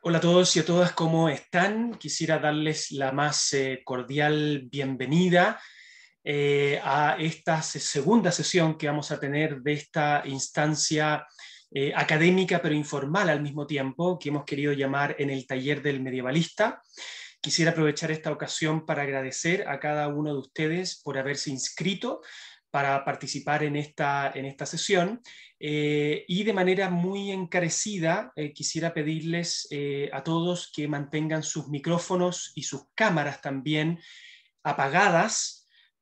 Hola a todos y a todas, ¿cómo están? Quisiera darles la más eh, cordial bienvenida eh, a esta segunda sesión que vamos a tener de esta instancia eh, académica pero informal al mismo tiempo que hemos querido llamar en el taller del medievalista. Quisiera aprovechar esta ocasión para agradecer a cada uno de ustedes por haberse inscrito para participar en esta, en esta sesión. Eh, y de manera muy encarecida eh, quisiera pedirles eh, a todos que mantengan sus micrófonos y sus cámaras también apagadas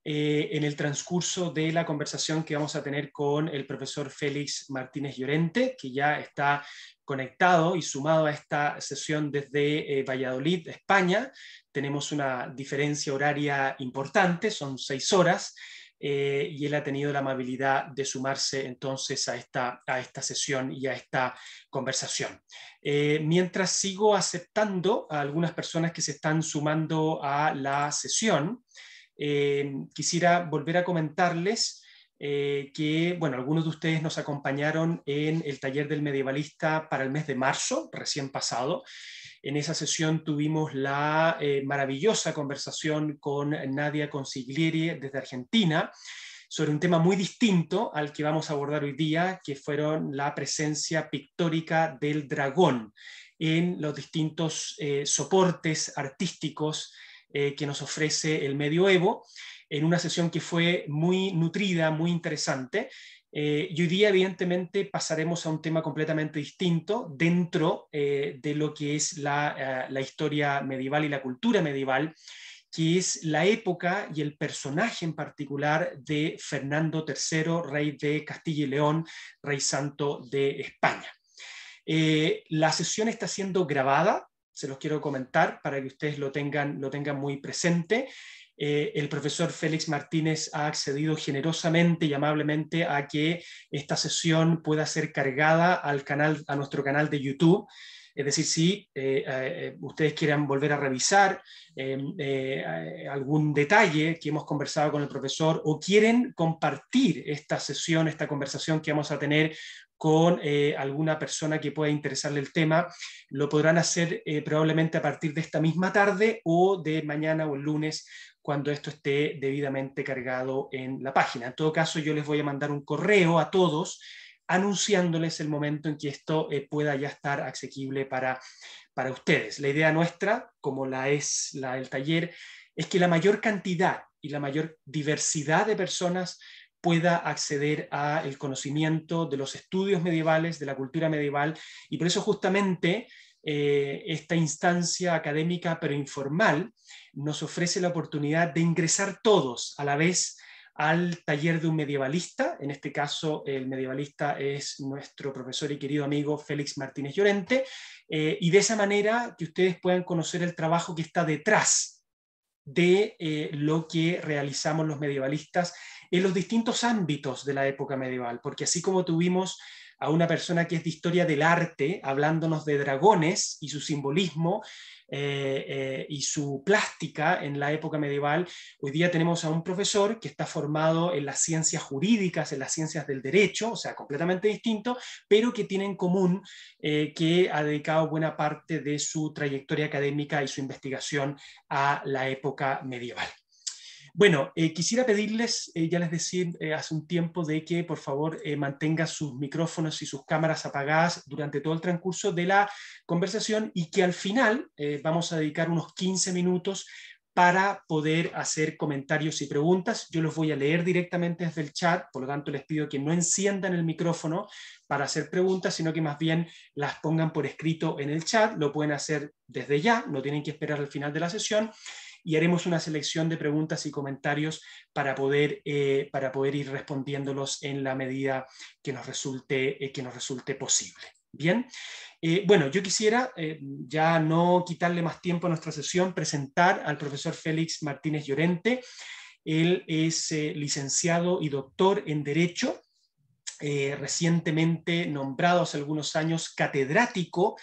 en el transcurso de la conversación que vamos a tener con el profesor Félix Martínez Llorente, que ya está conectado y sumado a esta sesión desde Valladolid, España. Tenemos una diferencia horaria importante, son seis horas. Eh, y él ha tenido la amabilidad de sumarse entonces a esta, sesión y a esta conversación. Eh, mientras sigo aceptando a algunas personas que se están sumando a la sesión, eh, quisiera volver a comentarles que, bueno, algunos de ustedes nos acompañaron en el taller del medievalista para el mes de marzo, recién pasado, en esa sesión tuvimos la eh, maravillosa conversación con Nadia Consiglieri desde Argentina sobre un tema muy distinto al que vamos a abordar hoy día, que fueron la presencia pictórica del dragón en los distintos eh, soportes artísticos eh, que nos ofrece el medioevo, en una sesión que fue muy nutrida, muy interesante, eh, y hoy día, evidentemente, pasaremos a un tema completamente distinto dentro eh, de lo que es eh, la, historia medieval y la cultura medieval, que es la época y el personaje en particular de Fernando III, rey de Castilla y León, rey santo de España. la sesión está siendo grabada, se los quiero comentar para que ustedes lo tengan, lo tengan muy presente. Eh, el profesor Félix Martínez ha accedido generosamente y amablemente a que esta sesión pueda ser cargada al canal, a nuestro canal de YouTube. Es decir, si eh, eh, ustedes quieran volver a revisar em, algún detalle que hemos conversado con el profesor o quieren compartir esta sesión, esta conversación que vamos a tener con eh, alguna persona que pueda interesarle el tema. Lo podrán hacer eh, probablemente a partir de esta misma tarde o de mañana o el lunes cuando esto esté debidamente cargado en la página. En todo caso, yo les voy a mandar un correo a todos anunciándoles el momento en que esto eh, pueda ya estar asequible para, para ustedes. La idea nuestra, como la es la del taller, es que la mayor cantidad y la mayor diversidad de personas pueda acceder al conocimiento de los estudios medievales, de la cultura medieval, y por eso justamente eh, esta instancia académica pero informal nos ofrece la oportunidad de ingresar todos a la vez al taller de un medievalista, en este caso el medievalista es nuestro profesor y querido amigo Félix Martínez Llorente, eh, y de esa manera que ustedes puedan conocer el trabajo que está detrás de eh, lo que realizamos los medievalistas en los distintos ámbitos de la época medieval, porque así como tuvimos a una persona que es de historia del arte, hablándonos de dragones y su simbolismo eh, eh, y su plástica en la época medieval, hoy día tenemos a un profesor que está formado en las ciencias jurídicas, en las ciencias del derecho, o sea, completamente distinto, pero que tiene en común eh, que ha dedicado buena parte de su trayectoria académica y su investigación a la época medieval. Bueno, eh, quisiera pedirles, eh, ya les decía eh, hace un tiempo, de que por favor mantengan sus micrófonos y sus cámaras apagadas durante todo el transcurso de la conversación y que al final vamos a dedicar unos 15 minutos para poder hacer comentarios y preguntas. Yo los voy a leer directamente desde el chat, por lo tanto les pido que no enciendan el micrófono para hacer preguntas, sino que más bien las pongan por escrito en el chat. Lo pueden hacer desde ya, no tienen que esperar al final de la sesión y haremos una selección de preguntas y comentarios para poder, eh, para poder ir respondiéndolos en la medida que nos resulte, eh, que nos resulte posible. Bien, eh, bueno, yo quisiera, ya no quitarle más tiempo a nuestra sesión, presentar al profesor Félix Martínez Llorente. Él es licenciado y doctor en Derecho, recientemente nombrado hace algunos años catedrático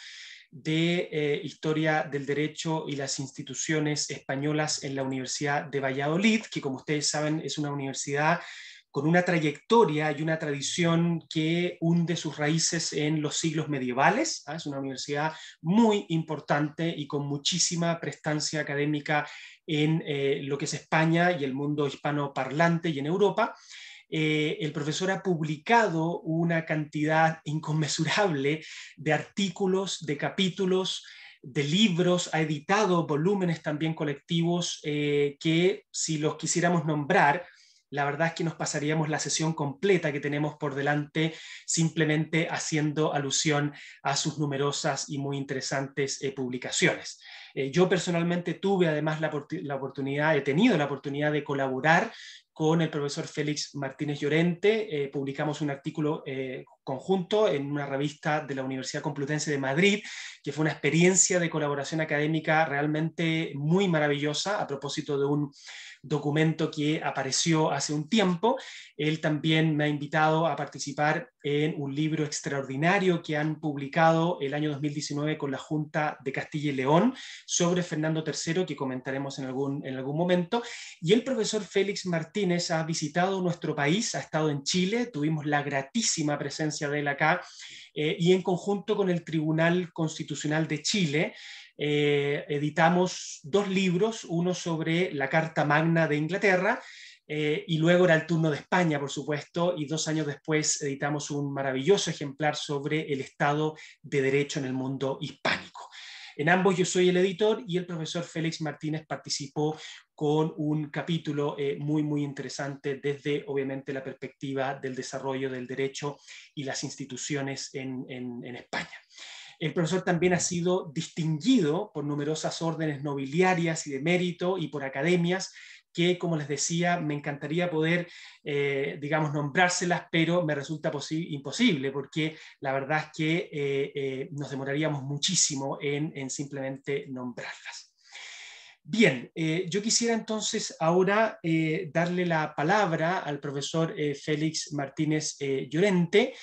de eh, Historia del Derecho y las Instituciones Españolas en la Universidad de Valladolid, que como ustedes saben es una universidad con una trayectoria y una tradición que hunde sus raíces en los siglos medievales. ¿ah? Es una universidad muy importante y con muchísima prestancia académica en eh, lo que es España y el mundo hispanoparlante y en Europa. Eh, el profesor ha publicado una cantidad inconmensurable de artículos, de capítulos, de libros, ha editado volúmenes también colectivos eh, que si los quisiéramos nombrar, la verdad es que nos pasaríamos la sesión completa que tenemos por delante simplemente haciendo alusión a sus numerosas y muy interesantes eh, publicaciones. yo personalmente tuve además la, oportunidad, he tenido la oportunidad de colaborar con el profesor Félix Martínez Llorente. Eh, publicamos un artículo eh, conjunto en una revista de la Universidad Complutense de Madrid, que fue una experiencia de colaboración académica realmente muy maravillosa a propósito de un documento que apareció hace un tiempo. Él también me ha invitado a participar en un libro extraordinario que han publicado el año 2019 con la Junta de Castilla y León sobre Fernando III, que comentaremos en algún, en algún momento. Y el profesor Félix Martínez ha visitado nuestro país, ha estado en Chile, tuvimos la gratísima presencia de acá, eh, y en conjunto con el Tribunal Constitucional de Chile, eh, editamos dos libros, uno sobre la Carta Magna de Inglaterra, eh, y luego era el turno de España, por supuesto, y dos años después editamos un maravilloso ejemplar sobre el Estado de Derecho en el mundo hispánico. En ambos yo soy el editor y el profesor Félix Martínez participó con un capítulo eh, muy, muy interesante desde, obviamente, la perspectiva del desarrollo del derecho y las instituciones en España. El profesor también ha sido distinguido por numerosas órdenes nobiliarias y de mérito y por academias que, como les decía, me encantaría poder, eh, digamos, nombrárselas, pero me resulta imposible porque la verdad es que eh, eh, nos demoraríamos muchísimo en, simplemente nombrarlas. Bien, yo quisiera entonces ahora darle la palabra al profesor Félix Martínez Llorente.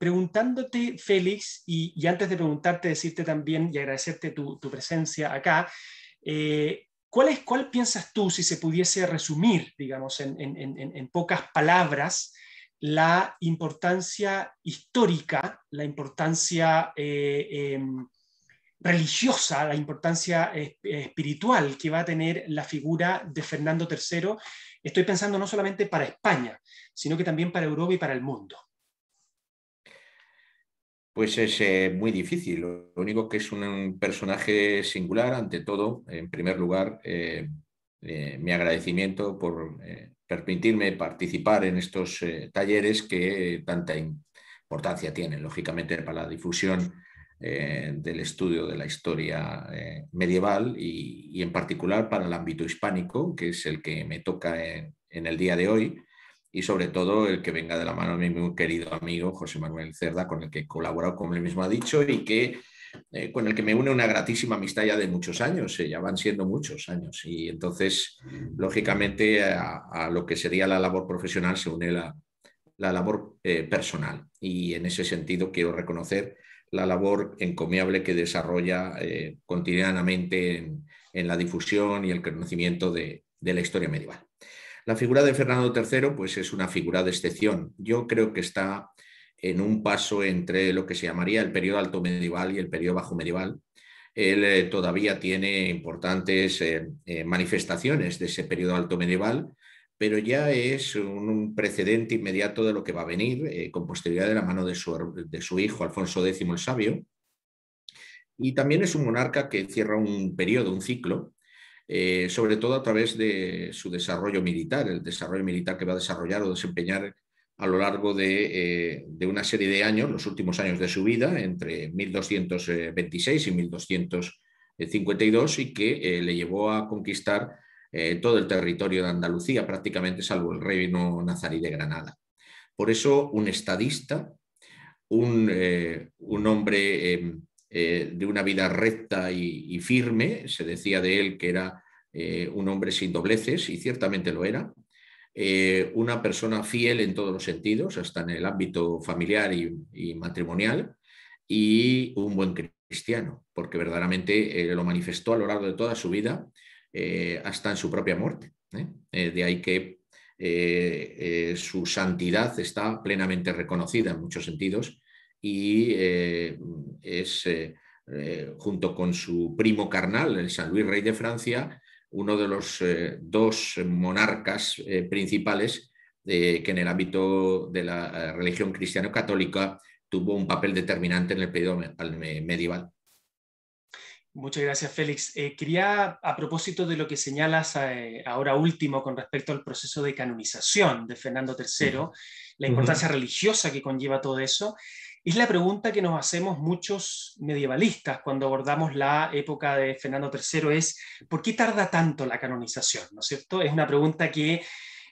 preguntándote, Félix, y, antes de preguntarte, decirte también y agradecerte tu, presencia acá, ¿Cuál, ¿Cuál piensas tú, si se pudiese resumir, digamos, en, pocas palabras, la importancia histórica, la importancia eh, em, religiosa, la importancia eh, espiritual que va a tener la figura de Fernando III? Estoy pensando no solamente para España, sino que también para Europa y para el mundo pues es eh, muy difícil. Lo único que es un, personaje singular, ante todo, en primer lugar, eh, eh, mi agradecimiento por permitirme participar en estos talleres que tanta importancia tienen, lógicamente, para la difusión del estudio de la historia medieval y, en particular para el ámbito hispánico, que es el que me toca en el día de hoy y sobre todo el que venga de la mano de mi querido amigo José Manuel Cerda, con el que he colaborado, como él mismo ha dicho, y que eh, con el que me une una gratísima amistad ya de muchos años, eh, ya van siendo muchos años. Y entonces, lógicamente, a, lo que sería la labor profesional se une la, labor eh, personal. Y en ese sentido quiero reconocer la labor encomiable que desarrolla continuamente en, la difusión y el conocimiento de la historia medieval. La figura de Fernando III pues, es una figura de excepción. Yo creo que está en un paso entre lo que se llamaría el periodo alto medieval y el periodo bajo medieval. Él eh, todavía tiene importantes eh, eh, manifestaciones de ese periodo alto medieval, pero ya es un, precedente inmediato de lo que va a venir con posterioridad de la mano de su, de su hijo Alfonso X el Sabio. Y también es un monarca que cierra un periodo, un ciclo, eh, sobre todo a través de su desarrollo militar, el desarrollo militar que va a desarrollar o desempeñar a lo largo de, eh, una serie de años, los últimos años de su vida, entre 1226 y 1252, y que eh, le llevó a conquistar todo el territorio de Andalucía, prácticamente salvo el reino nazarí de Granada. Por eso, un estadista, un, un hombre em, eh, de una vida recta y, firme. Se decía de él que era eh, un hombre sin dobleces y ciertamente lo era. Eh, una persona fiel en todos los sentidos, hasta en el ámbito familiar y matrimonial, y un buen cristiano, porque verdaderamente lo manifestó a lo largo de toda su vida, hasta en su propia muerte. de ahí que su santidad está plenamente reconocida en muchos sentidos y eh, es, eh, eh, junto con su primo carnal, el San Luis Rey de Francia, uno de los dos monarcas principales que en el ámbito de la religión cristiano-católica tuvo un papel determinante en el periodo medieval. Muchas gracias, Félix. quería, a propósito de lo que señalas ahora último con respecto al proceso de canonización de Fernando III, la importancia religiosa que conlleva todo eso, es la pregunta que nos hacemos muchos medievalistas cuando abordamos la época de Fernando III, es ¿por qué tarda tanto la canonización? ¿No es cierto? Es una pregunta que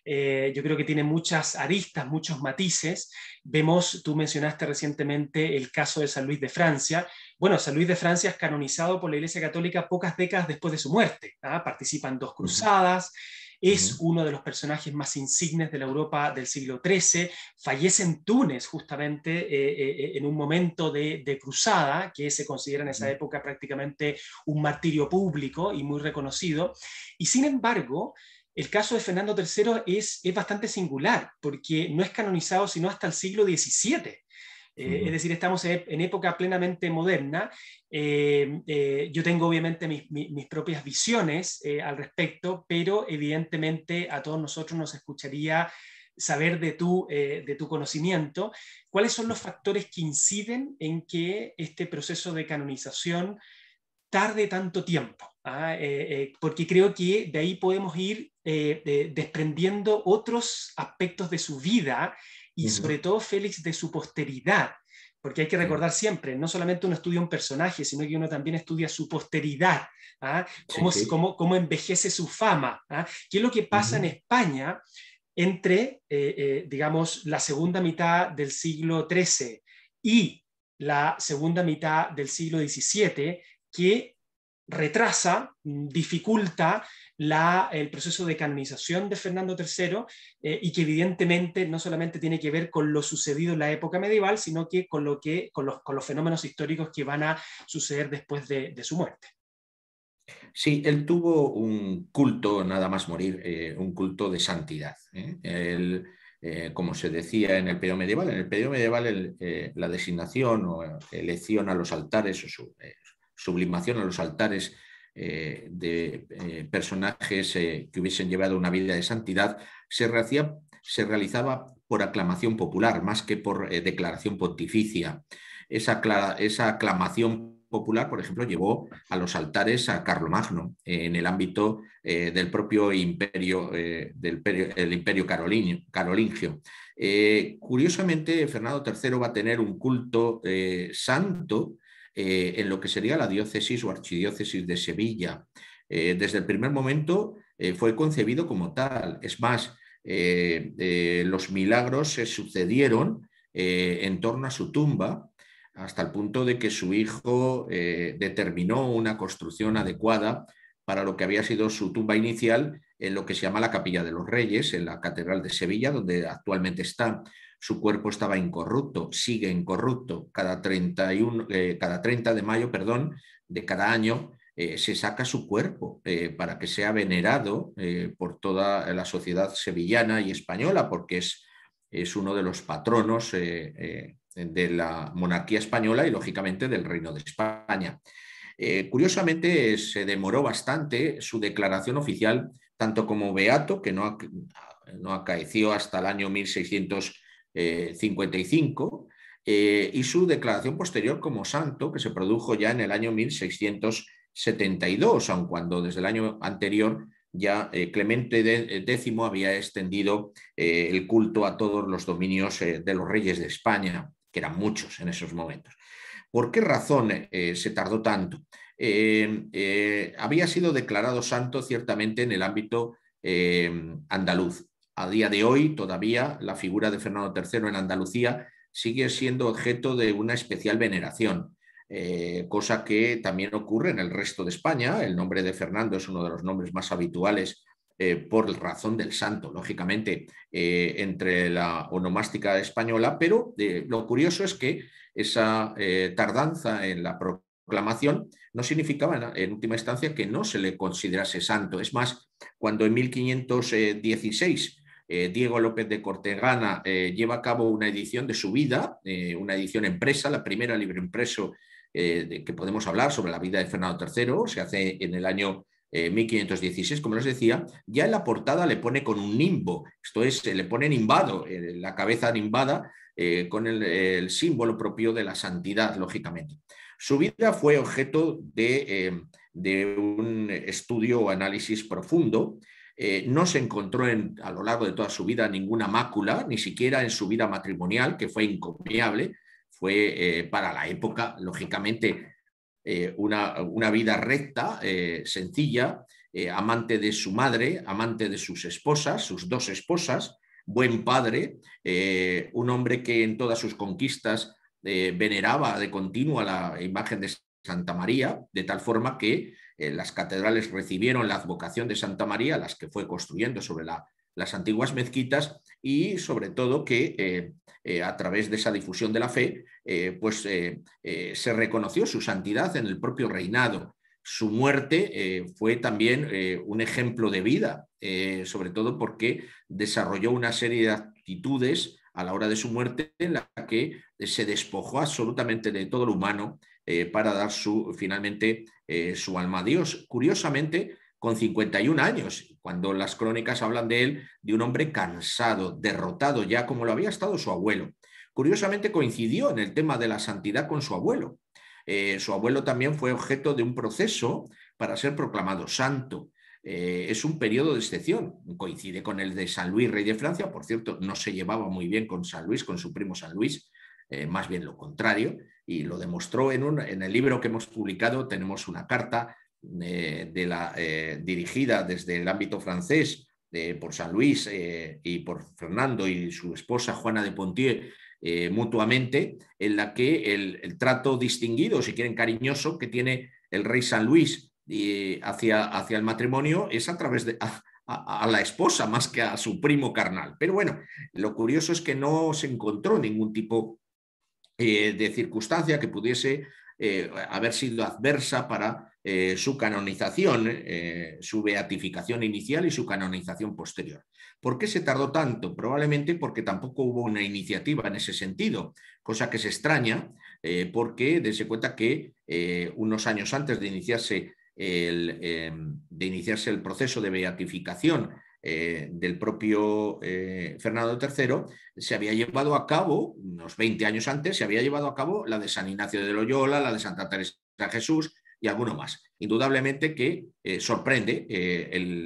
eh, yo creo que tiene muchas aristas, muchos matices. Vemos, tú mencionaste recientemente el caso de San Luis de Francia. Bueno, San Luis de Francia es canonizado por la Iglesia Católica pocas décadas después de su muerte. ¿ah? Participan dos cruzadas es uno de los personajes más insignes de la Europa del siglo XIII, fallece en Túnez justamente eh, eh, eh, en un momento de, cruzada, que se considera en esa época prácticamente un martirio público y muy reconocido, y sin embargo... El caso de Fernando III es bastante singular porque no es canonizado sino hasta el siglo XVII. Eh, es decir, estamos en, época plenamente moderna. Eh, eh, yo tengo obviamente mis, propias visiones al respecto, pero evidentemente a todos nosotros nos escucharía saber de tu, conocimiento. ¿Cuáles son los factores que inciden en que este proceso de canonización tarde tanto tiempo? Ah, porque creo que de ahí podemos ir desprendiendo otros aspectos de su vida y sobre todo, Félix, de su posteridad, porque hay que recordar siempre, no solamente uno estudia un personaje, sino que uno también estudia su posteridad, ¿ah? cómo, Cómo, envejece su fama, ¿ah? qué es lo que pasa en España entre, eh, eh, digamos, la segunda mitad del siglo XIII y la segunda mitad del siglo XVII, que retrasa, dificulta el proceso de canonización de Fernando III eh, y que evidentemente no solamente tiene que ver con lo sucedido en la época medieval, sino que con, lo que, con, los, con los fenómenos históricos que van a suceder después de, su muerte. Sí, él tuvo un culto, nada más morir, eh, un culto de santidad. ¿eh? como se decía en el periodo medieval, en el periodo medieval la designación o elección a los altares o su, sublimación a los altares eh, de eh, personajes eh, que hubiesen llevado una vida de santidad, se, realizaba por aclamación popular más que por declaración pontificia. Esa, aclamación popular, por ejemplo, llevó a los altares a Carlomagno en el ámbito del propio imperio, del imperio carolingio. curiosamente, Fernando III va a tener un culto santo eh, en lo que sería la diócesis o archidiócesis de Sevilla. Eh, desde el primer momento eh, fue concebido como tal. Es más, los milagros se sucedieron en torno a su tumba hasta el punto de que su hijo determinó una construcción adecuada para lo que había sido su tumba inicial en lo que se llama la Capilla de los Reyes, en la Catedral de Sevilla, donde actualmente está. Su cuerpo estaba incorrupto, sigue incorrupto. Cada, 31, eh, cada 30 de mayo perdón, de cada año eh, se saca su cuerpo eh, para que sea venerado por toda la sociedad sevillana y española, porque es, es uno de los patronos de la monarquía española y, lógicamente, del Reino de España. curiosamente, se demoró bastante su declaración oficial tanto como beato, que no, no acaeció hasta el año 1655, eh, y su declaración posterior como santo, que se produjo ya en el año 1672, aun cuando desde el año anterior ya eh, Clemente X eh, había extendido el culto a todos los dominios de los reyes de España, que eran muchos en esos momentos. ¿Por qué razón se tardó tanto? Eh, eh, había sido declarado santo ciertamente en el ámbito eh, andaluz. A día de hoy todavía la figura de Fernando III en Andalucía sigue siendo objeto de una especial veneración, cosa que también ocurre en el resto de España. El nombre de Fernando es uno de los nombres más habituales por razón del santo, lógicamente, entre la onomástica española, pero lo curioso es que esa tardanza en la proclamación, no significaba en última instancia que no se le considerase santo. Es más, cuando en 1516 eh, Diego López de Cortegana eh, lleva a cabo una edición de su vida, eh, una edición impresa, la primera libro impreso de que podemos hablar sobre la vida de Fernando III, se hace en el año 1516, como les decía, ya en la portada le pone con un nimbo, esto es, le pone nimbado, la cabeza nimbada, con el símbolo propio de la santidad, lógicamente. Su vida fue objeto eh, de, un estudio o análisis profundo. Eh, no se encontró a lo largo de toda su vida ninguna mácula, ni siquiera en su vida matrimonial, que fue incomiable, Fue eh, para la época, lógicamente, una, una, vida recta, sencilla, amante de su madre, amante de sus esposas, sus dos esposas, buen padre, un hombre que en todas sus conquistas eh, veneraba de continuo la imagen de Santa María, de tal forma que eh, las catedrales recibieron la advocación de Santa María, las que fue construyendo sobre las antiguas mezquitas, y sobre todo que eh, a través de esa difusión de la fe, pues se reconoció su santidad en el propio reinado. Su muerte fue también un ejemplo de vida, sobre todo porque desarrolló una serie de actitudes a la hora de su muerte, en la que eh, se despojó absolutamente de todo lo humano eh, para dar su, finalmente eh, su alma a Dios. Curiosamente, con 51 años, cuando las crónicas hablan de él, de un hombre cansado, derrotado ya, como lo había estado su abuelo. Curiosamente coincidió en el tema de la santidad con su abuelo. su abuelo también fue objeto de un proceso para ser proclamado santo. Eh, es un periodo de excepción. Coincide con el de San Luis, rey de Francia. Por cierto, no se llevaba muy bien con San Luis, con su primo San Luis, eh, más bien lo contrario. Y lo demostró en, un, en, el libro que hemos publicado. Tenemos una carta eh, dirigida desde el ámbito francés por San Luis y por Fernando y su esposa Juana de Pontier mutuamente, en la que el, el trato distinguido, si quieren cariñoso, que tiene el rey San Luis eh, hacia, hacia el matrimonio es a través de, a, la esposa más que a su primo carnal. Pero bueno, lo curioso es que no se encontró ningún tipo eh, de circunstancia que pudiese eh, haber sido adversa para su canonización, su beatificación inicial y su canonización posterior. ¿Por qué se tardó tanto? Probablemente porque tampoco hubo una iniciativa en ese sentido, cosa que se extraña porque dense cuenta que unos años antes de iniciarse Em, de iniciarse el proceso de beatificación eh, del propio eh, Fernando III, se había llevado a cabo, unos 20 años antes, se había llevado a cabo la de San Ignacio de Loyola, la de Santa Teresa de Jesús y alguno más. Indudablemente que eh, sorprende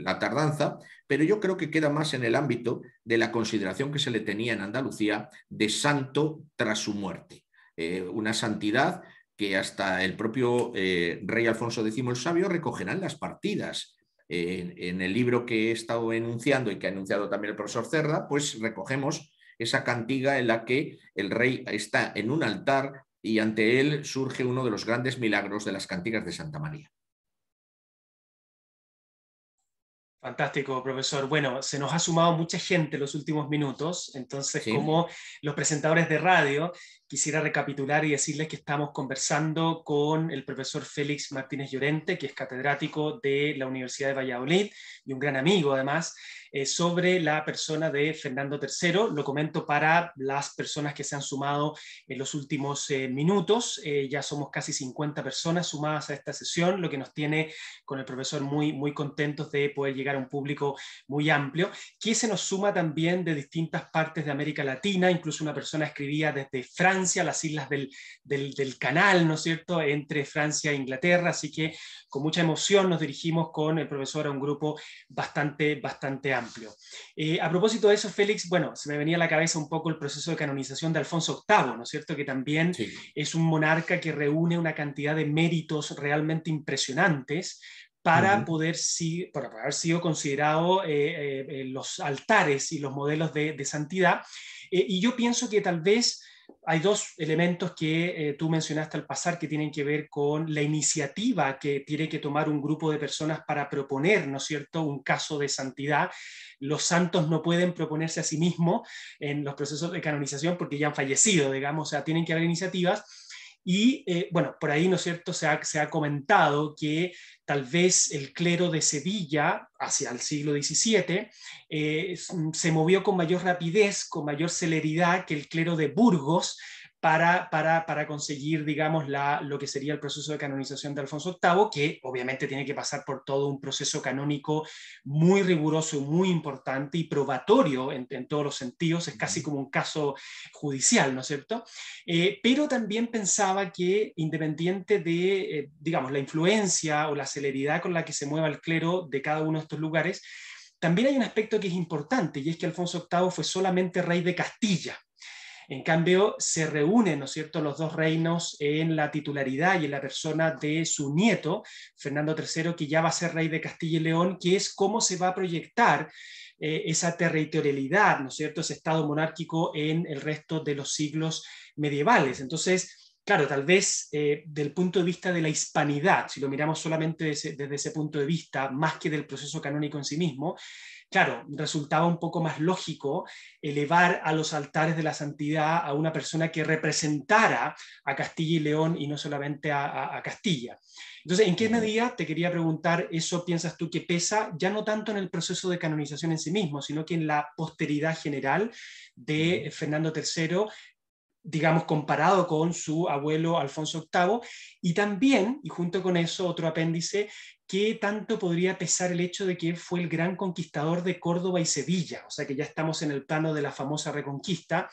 la tardanza, pero yo creo que queda más en el ámbito de la consideración que se le tenía en Andalucía de santo tras su muerte. una santidad que hasta el propio eh, rey Alfonso X el Sabio recogerán las partidas. en, el libro que he estado enunciando y que ha enunciado también el profesor Cerda, pues recogemos esa cantiga en la que el rey está en un altar y ante él surge uno de los grandes milagros de las cantigas de Santa María. Fantástico, profesor. Bueno, se nos ha sumado mucha gente en los últimos minutos, entonces como los presentadores de radio quisiera recapitular y decirles que estamos conversando con el profesor Félix Martínez Llorente, que es catedrático de la Universidad de Valladolid y un gran amigo además, eh, sobre la persona de Fernando III. Lo comento para las personas que se han sumado en los últimos eh, minutos. Eh, ya somos casi 50 personas sumadas a esta sesión, lo que nos tiene con el profesor muy, muy contentos de poder llegar a un público muy amplio, que se nos suma también de distintas partes de América Latina. Incluso una persona escribía desde Francia las islas del, canal, ¿no es cierto?, entre Francia e Inglaterra. Así que con mucha emoción nos dirigimos con el profesor a un grupo bastante, bastante amplio. Eh, a propósito de eso, Félix, bueno, se me venía a la cabeza un poco el proceso de canonización de Alfonso VIII, ¿no es cierto?, que también es un monarca que reúne una cantidad de méritos realmente impresionantes para, poder, para haber sido considerado eh, eh, los altares y los modelos de, santidad. y yo pienso que tal vez hay dos elementos que eh, tú mencionaste al pasar que tienen que ver con la iniciativa que tiene que tomar un grupo de personas para proponer, ¿no es cierto?, un caso de santidad. Los santos no pueden proponerse a sí mismos en los procesos de canonización porque ya han fallecido, digamos, o sea, tienen que haber iniciativas y eh, bueno, por ahí, ¿no es cierto?, se ha, se ha, comentado que tal vez el clero de Sevilla, hacia el siglo XVII, eh, mm, se movió con mayor rapidez, con mayor celeridad que el clero de Burgos, para, conseguir, digamos, lo que sería el proceso de canonización de Alfonso VIII, que obviamente tiene que pasar por todo un proceso canónico muy riguroso muy importante y probatorio en, todos los sentidos, es casi como un caso judicial, ¿no es cierto? Eh, pero también pensaba que independiente de, eh, digamos, la influencia o la celeridad con la que se mueva el clero de cada uno de estos lugares, también hay un aspecto que es importante y es que Alfonso VIII fue solamente rey de Castilla. En cambio, se reúnen, ¿no es cierto?, los dos reinos en la titularidad y en la persona de su nieto, Fernando III, que ya va a ser rey de Castilla y León, que es cómo se va a proyectar eh, esa territorialidad, ¿no es cierto?, ese estado monárquico en el resto de los siglos medievales. Entonces, claro, tal vez desde eh, del punto de vista de la hispanidad, si lo miramos solamente desde, ese punto de vista, más que del proceso canónico en sí mismo, claro, resultaba un poco más lógico elevar a los altares de la santidad a una persona que representara a Castilla y León y no solamente a, Castilla. Entonces, ¿en qué medida, te quería preguntar, eso piensas tú que pesa ya no tanto en el proceso de canonización en sí mismo, sino que en la posteridad general de Fernando III digamos, comparado con su abuelo Alfonso VIII, y también, y junto con eso, otro apéndice, qué tanto podría pesar el hecho de que fue el gran conquistador de Córdoba y Sevilla, o sea que ya estamos en el plano de la famosa reconquista.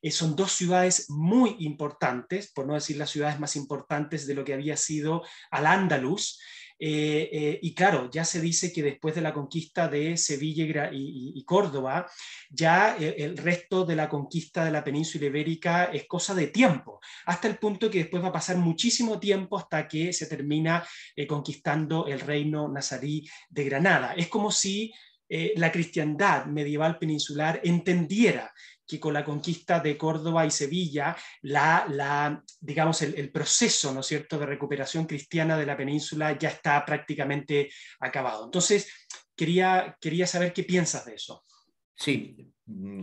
Eh, son dos ciudades muy importantes, por no decir las ciudades más importantes de lo que había sido al andaluz. Eh, eh, y claro, ya se dice que después de la conquista de Sevilla y, Córdoba, ya eh, el, resto de la conquista de la península ibérica es cosa de tiempo, hasta el punto que después va a pasar muchísimo tiempo hasta que se termina conquistando el reino nazarí de Granada. Es como si eh, la cristiandad medieval peninsular entendiera que con la conquista de Córdoba y Sevilla, la, digamos, el, proceso ¿no es cierto? de recuperación cristiana de la península ya está prácticamente acabado. Entonces, quería, quería saber qué piensas de eso. Sí, mm,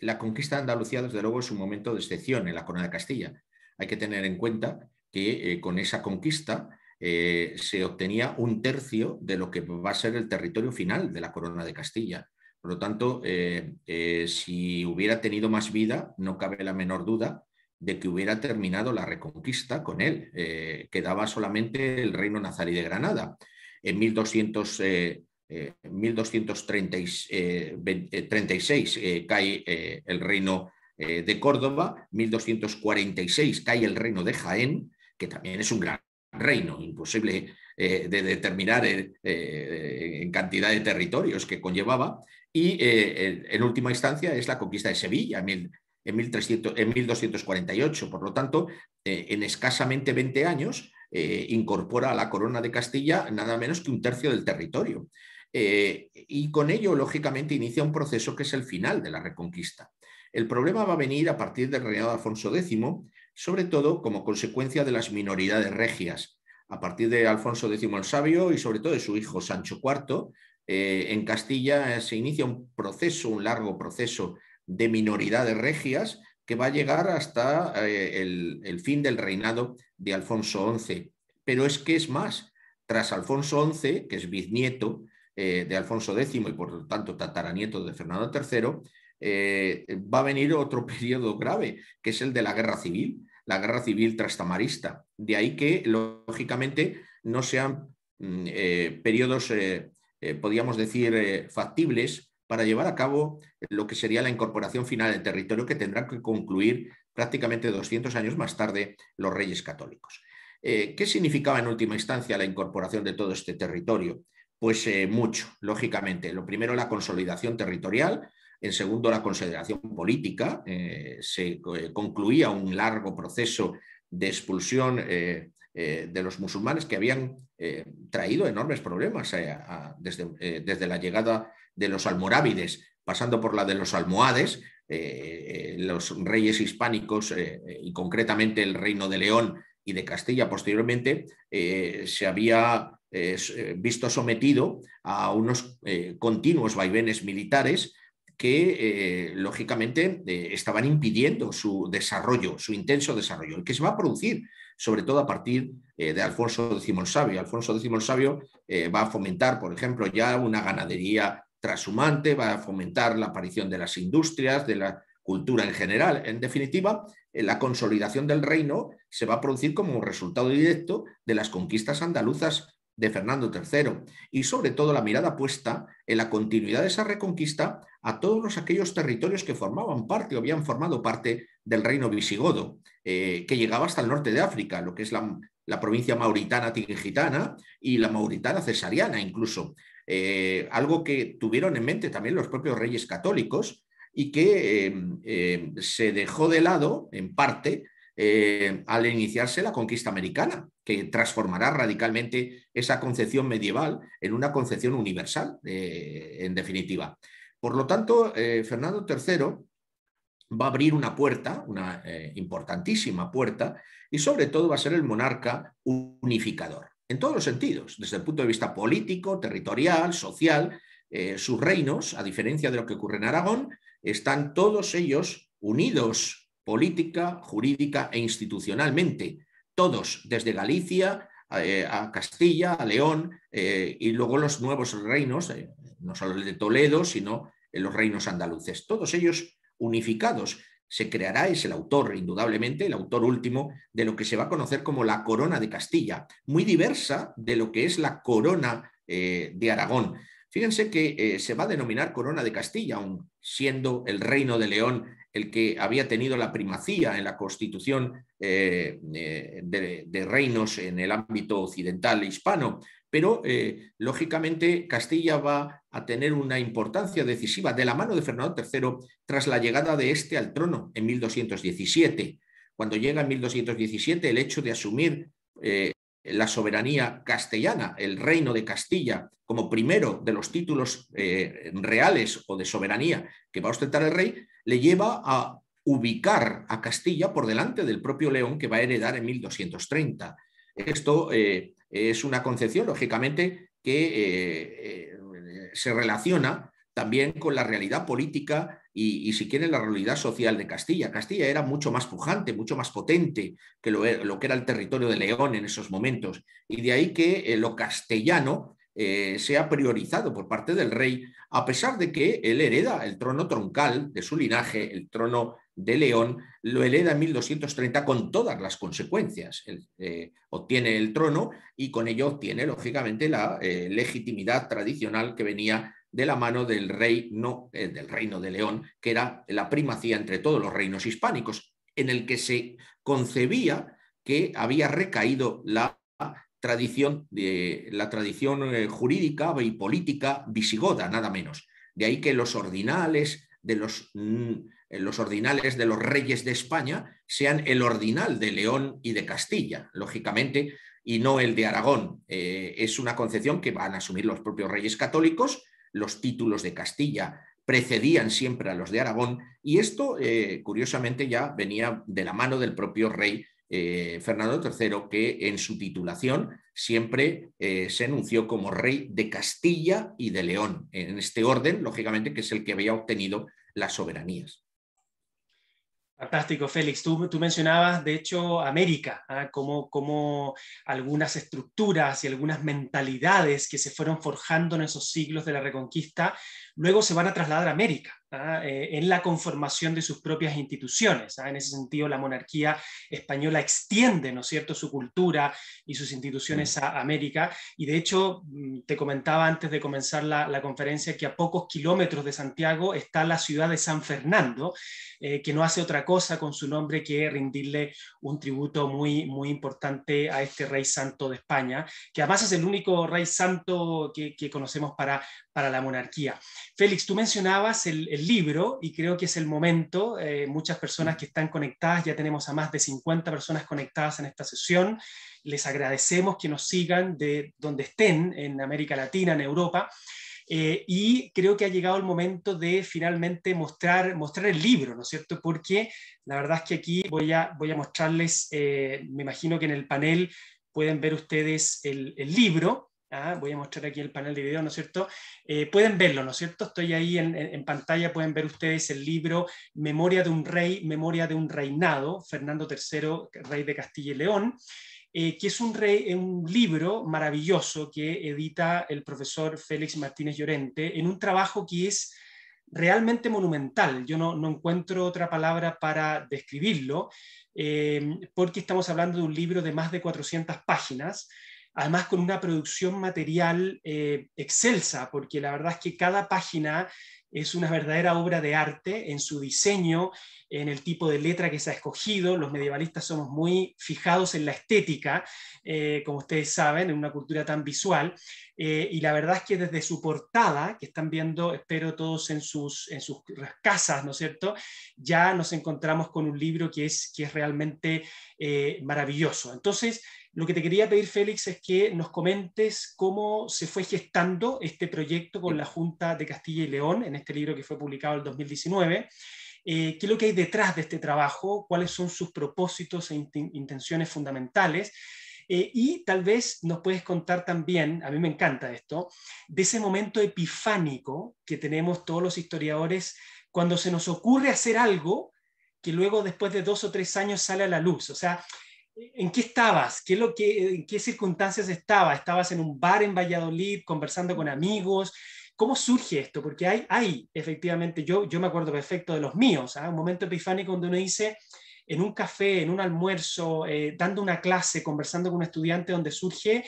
la conquista de Andalucía, desde luego, es un momento de excepción en la corona de Castilla. Hay que tener en cuenta que eh, con esa conquista eh, se obtenía un tercio de lo que va a ser el territorio final de la Corona de Castilla. Por lo tanto, eh, eh, si hubiera tenido más vida, no cabe la menor duda de que hubiera terminado la reconquista con él. quedaba solamente el reino nazarí de Granada. En 1236 cae el reino de Córdoba, 1246 cae el reino de Jaén, que también es un gran reino imposible eh, de determinar eh, eh, en cantidad de territorios que conllevaba. Y en, última instancia es la conquista de Sevilla en, en 1248. Por lo tanto, en escasamente 20 años incorpora a la corona de Castilla nada menos que un tercio del territorio. y con ello, lógicamente, inicia un proceso que es el final de la reconquista. El problema va a venir a partir del reinado de Alfonso X sobre todo como consecuencia de las minoridades regias, a partir de Alfonso X el Sabio y sobre todo de su hijo Sancho IV. Eh, en Castilla eh, se inicia un proceso, un largo proceso de minoridades regias que va a llegar hasta eh, el, fin del reinado de Alfonso XI. Pero es que es más, tras Alfonso XI, que es bisnieto, de Alfonso X y por lo tanto tataranieto de Fernando III, eh, va a venir otro periodo grave, que es el de la guerra civil, la guerra civil trastamarista. De ahí que, lógicamente, no sean mm, eh, periodos, eh, podríamos decir, factibles para llevar a cabo lo que sería la incorporación final del territorio que tendrán que concluir prácticamente 200 años más tarde los reyes católicos. ¿Qué significaba en última instancia la incorporación de todo este territorio? Pues mucho, lógicamente. Lo primero, la consolidación territorial, en segundo, la consideración política. Eh, se eh, concluía un largo proceso de expulsión eh, de los musulmanes que habían traído enormes problemas desde, desde, la llegada de los almorávides, pasando por la de los almohades. los reyes hispánicos y concretamente el reino de León y de Castilla posteriormente se había visto sometido a unos continuos vaivenes militares que eh, lógicamente eh, estaban impidiendo su desarrollo, su intenso desarrollo, el que se va a producir, sobre todo a partir eh, de Alfonso X el Sabio. Alfonso X el Sabio va a fomentar, por ejemplo, ya una ganadería trashumante, va a fomentar la aparición de las industrias, de la cultura en general. En definitiva, la consolidación del reino se va a producir como resultado directo de las conquistas andaluzas de Fernando III y sobre todo la mirada puesta en la continuidad de esa reconquista a todos aquellos territorios que formaban parte o habían formado parte del reino visigodo, eh, que llegaba hasta el norte de África, lo que es la, provincia mauritana tingitana y la mauritana cesariana incluso, eh, algo que tuvieron en mente también los propios reyes católicos y que eh, se dejó de lado en parte eh, al iniciarse la conquista americana, que transformará radicalmente esa concepción medieval en una concepción universal, eh, en definitiva. Por lo tanto, eh, Fernando III va a abrir una puerta, una importantísima puerta, y sobre todo va a ser el monarca unificador, en todos los sentidos, desde el punto de vista político, territorial, social. sus reinos, a diferencia de lo que ocurre en Aragón, están todos ellos unidos política, jurídica e institucionalmente. Todos, desde Galicia eh, a Castilla, a León eh, y luego los nuevos reinos, eh, no solo el de Toledo, sino los reinos andaluces, todos ellos unificados. Se creará, es el autor, indudablemente, el autor último de lo que se va a conocer como la corona de Castilla, muy diversa de lo que es la corona de Aragón. Fíjense que se va a denominar corona de Castilla, aun siendo el reino de León el que había tenido la primacía en la constitución eh, eh, de, reinos en el ámbito occidental e hispano. Pero, eh, lógicamente, Castilla va a tener una importancia decisiva de la mano de Fernando III tras la llegada de este al trono en 1217. Cuando llega en 1217, el hecho de asumir la soberanía castellana, el reino de Castilla, como primero de los títulos reales o de soberanía que va a ostentar el rey, le lleva a ubicar a Castilla por delante del propio León que va a heredar en 1230. Esto eh, es una concepción, lógicamente, que eh, eh, se relaciona también con la realidad política y, si quieren, la realidad social de Castilla. Castilla era mucho más pujante, mucho más potente que lo que era el territorio de León en esos momentos. Y de ahí que lo castellano eh, se ha priorizado por parte del rey, a pesar de que él hereda el trono troncal de su linaje, el trono de León, lo hereda en 1230 con todas las consecuencias. Él, eh, obtiene el trono y con ello obtiene, lógicamente, la eh, legitimidad tradicional que venía de la mano del, rey, no, del reino de León, que era la primacía entre todos los reinos hispánicos, en el que se concebía que había recaído la tradición, de, la tradición eh, jurídica y política visigoda, nada menos. De ahí que los ordinales de los, mm, los ordinales de los reyes de España sean el ordinal de León y de Castilla, lógicamente, y no el de Aragón. Eh, es una concepción que van a asumir los propios reyes católicos, los títulos de Castilla precedían siempre a los de Aragón, y esto, eh, curiosamente, ya venía de la mano del propio rey eh, Fernando III, que en su titulación siempre eh, se enunció como rey de Castilla y de León, en este orden, lógicamente, que es el que había obtenido las soberanías. Fantástico, Félix. Tú, mencionabas, de hecho, América, ¿ah? como, como, algunas estructuras y algunas mentalidades que se fueron forjando en esos siglos de la Reconquista luego se van a trasladar a América ¿ah? eh, en la conformación de sus propias instituciones. ¿ah? En ese sentido, la monarquía española extiende, ¿no es cierto?, su cultura y sus instituciones mm. a América. Y de hecho, mm, te comentaba antes de comenzar la, conferencia que a pocos kilómetros de Santiago está la ciudad de San Fernando, eh, que no hace otra cosa con su nombre que rendirle un tributo muy, muy importante a este rey santo de España, que además es el único rey santo que, que conocemos para, para la monarquía. Félix, tú mencionabas el, libro y creo que es el momento. Eh, muchas personas que están conectadas, ya tenemos a más de 50 personas conectadas en esta sesión. Les agradecemos que nos sigan de donde estén, en América Latina, en Europa. Eh, y creo que ha llegado el momento de finalmente mostrar, mostrar el libro, ¿no es cierto? Porque la verdad es que aquí voy a, voy a mostrarles, eh, me imagino que en el panel pueden ver ustedes el libro. Ah, voy a mostrar aquí el panel de video, ¿no es cierto? Eh, pueden verlo, ¿no es cierto? Estoy ahí en, pantalla, pueden ver ustedes el libro Memoria de un rey, Memoria de un reinado, Fernando III, rey de Castilla y León, eh, que es un, rey, un libro maravilloso que edita el profesor Félix Martínez Llorente en un trabajo que es realmente monumental. Yo no, encuentro otra palabra para describirlo, eh, porque estamos hablando de un libro de más de 400 páginas además con una producción material eh, excelsa, porque la verdad es que cada página es una verdadera obra de arte en su diseño, en el tipo de letra que se ha escogido. Los medievalistas somos muy fijados en la estética, eh, como ustedes saben, en una cultura tan visual. Eh, y la verdad es que desde su portada, que están viendo, espero todos en sus, en sus casas, ¿no es cierto? Ya nos encontramos con un libro que es, que es realmente maravilloso. Entonces, lo que te quería pedir, Félix, es que nos comentes cómo se fue gestando este proyecto con la Junta de Castilla y León en este libro que fue publicado en 2019. Eh, ¿Qué es lo que hay detrás de este trabajo? ¿Cuáles son sus propósitos e intenciones fundamentales? Eh, y tal vez nos puedes contar también, a mí me encanta esto, de ese momento epifánico que tenemos todos los historiadores cuando se nos ocurre hacer algo que luego después de dos o tres años sale a la luz. O sea, ¿En qué estabas? ¿Qué lo que, ¿En qué circunstancias estabas? ¿Estabas en un bar en Valladolid conversando con amigos? ¿Cómo surge esto? Porque hay, hay efectivamente, yo, yo me acuerdo perfecto de los míos, ¿ah? un momento epifánico donde uno dice, en un café, en un almuerzo, eh, dando una clase, conversando con un estudiante, donde surge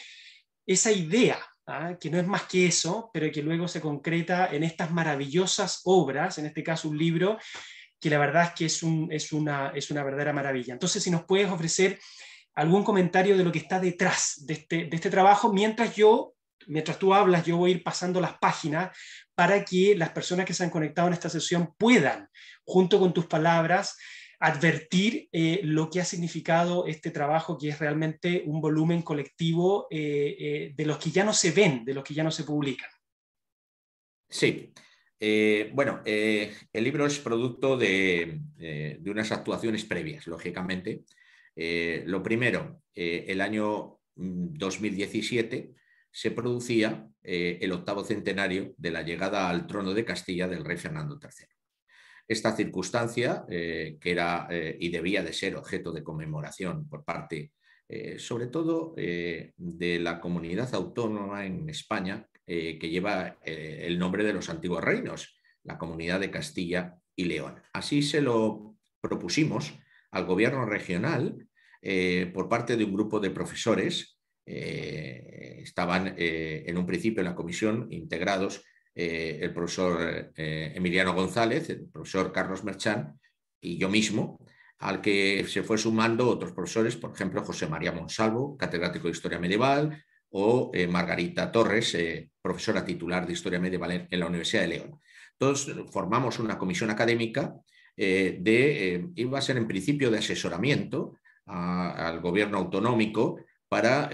esa idea, ¿ah? que no es más que eso, pero que luego se concreta en estas maravillosas obras, en este caso un libro, que la verdad es que es, es, una, es una verdadera maravilla. Entonces, si nos puedes ofrecer algún comentario de lo que está detrás este, de este, trabajo, mientras yo, mientras tú hablas, yo voy a ir pasando las páginas para que las personas que se han conectado en esta sesión puedan, junto con tus palabras, advertir eh, lo que ha significado este trabajo, que es realmente un volumen colectivo eh, eh, de los que ya no se ven, de los que ya no se publican. Sí, eh, bueno, eh, el libro es producto de, eh, de unas actuaciones previas, lógicamente. lo primero, el año 2017 mm, se producía el octavo centenario de la llegada al trono de Castilla del rey Fernando III. Esta circunstancia, que era y debía de ser objeto de conmemoración por parte, sobre todo, de la comunidad autónoma en España, eh, que lleva eh, el nombre de los antiguos reinos, la comunidad de Castilla y León. Así se lo propusimos al gobierno regional eh, por parte de un grupo de profesores. estaban en un principio en la comisión integrados el profesor Emiliano González, el profesor Carlos Merchán y yo mismo, al que se fue sumando otros profesores, por ejemplo, José María Monsalvo, catedrático de Historia Medieval, o eh, Margarita Torres, eh, profesora titular de Historia Medieval en la Universidad de León. Todos formamos una comisión académica eh, de, iba a ser en principio de asesoramiento al gobierno autonómico para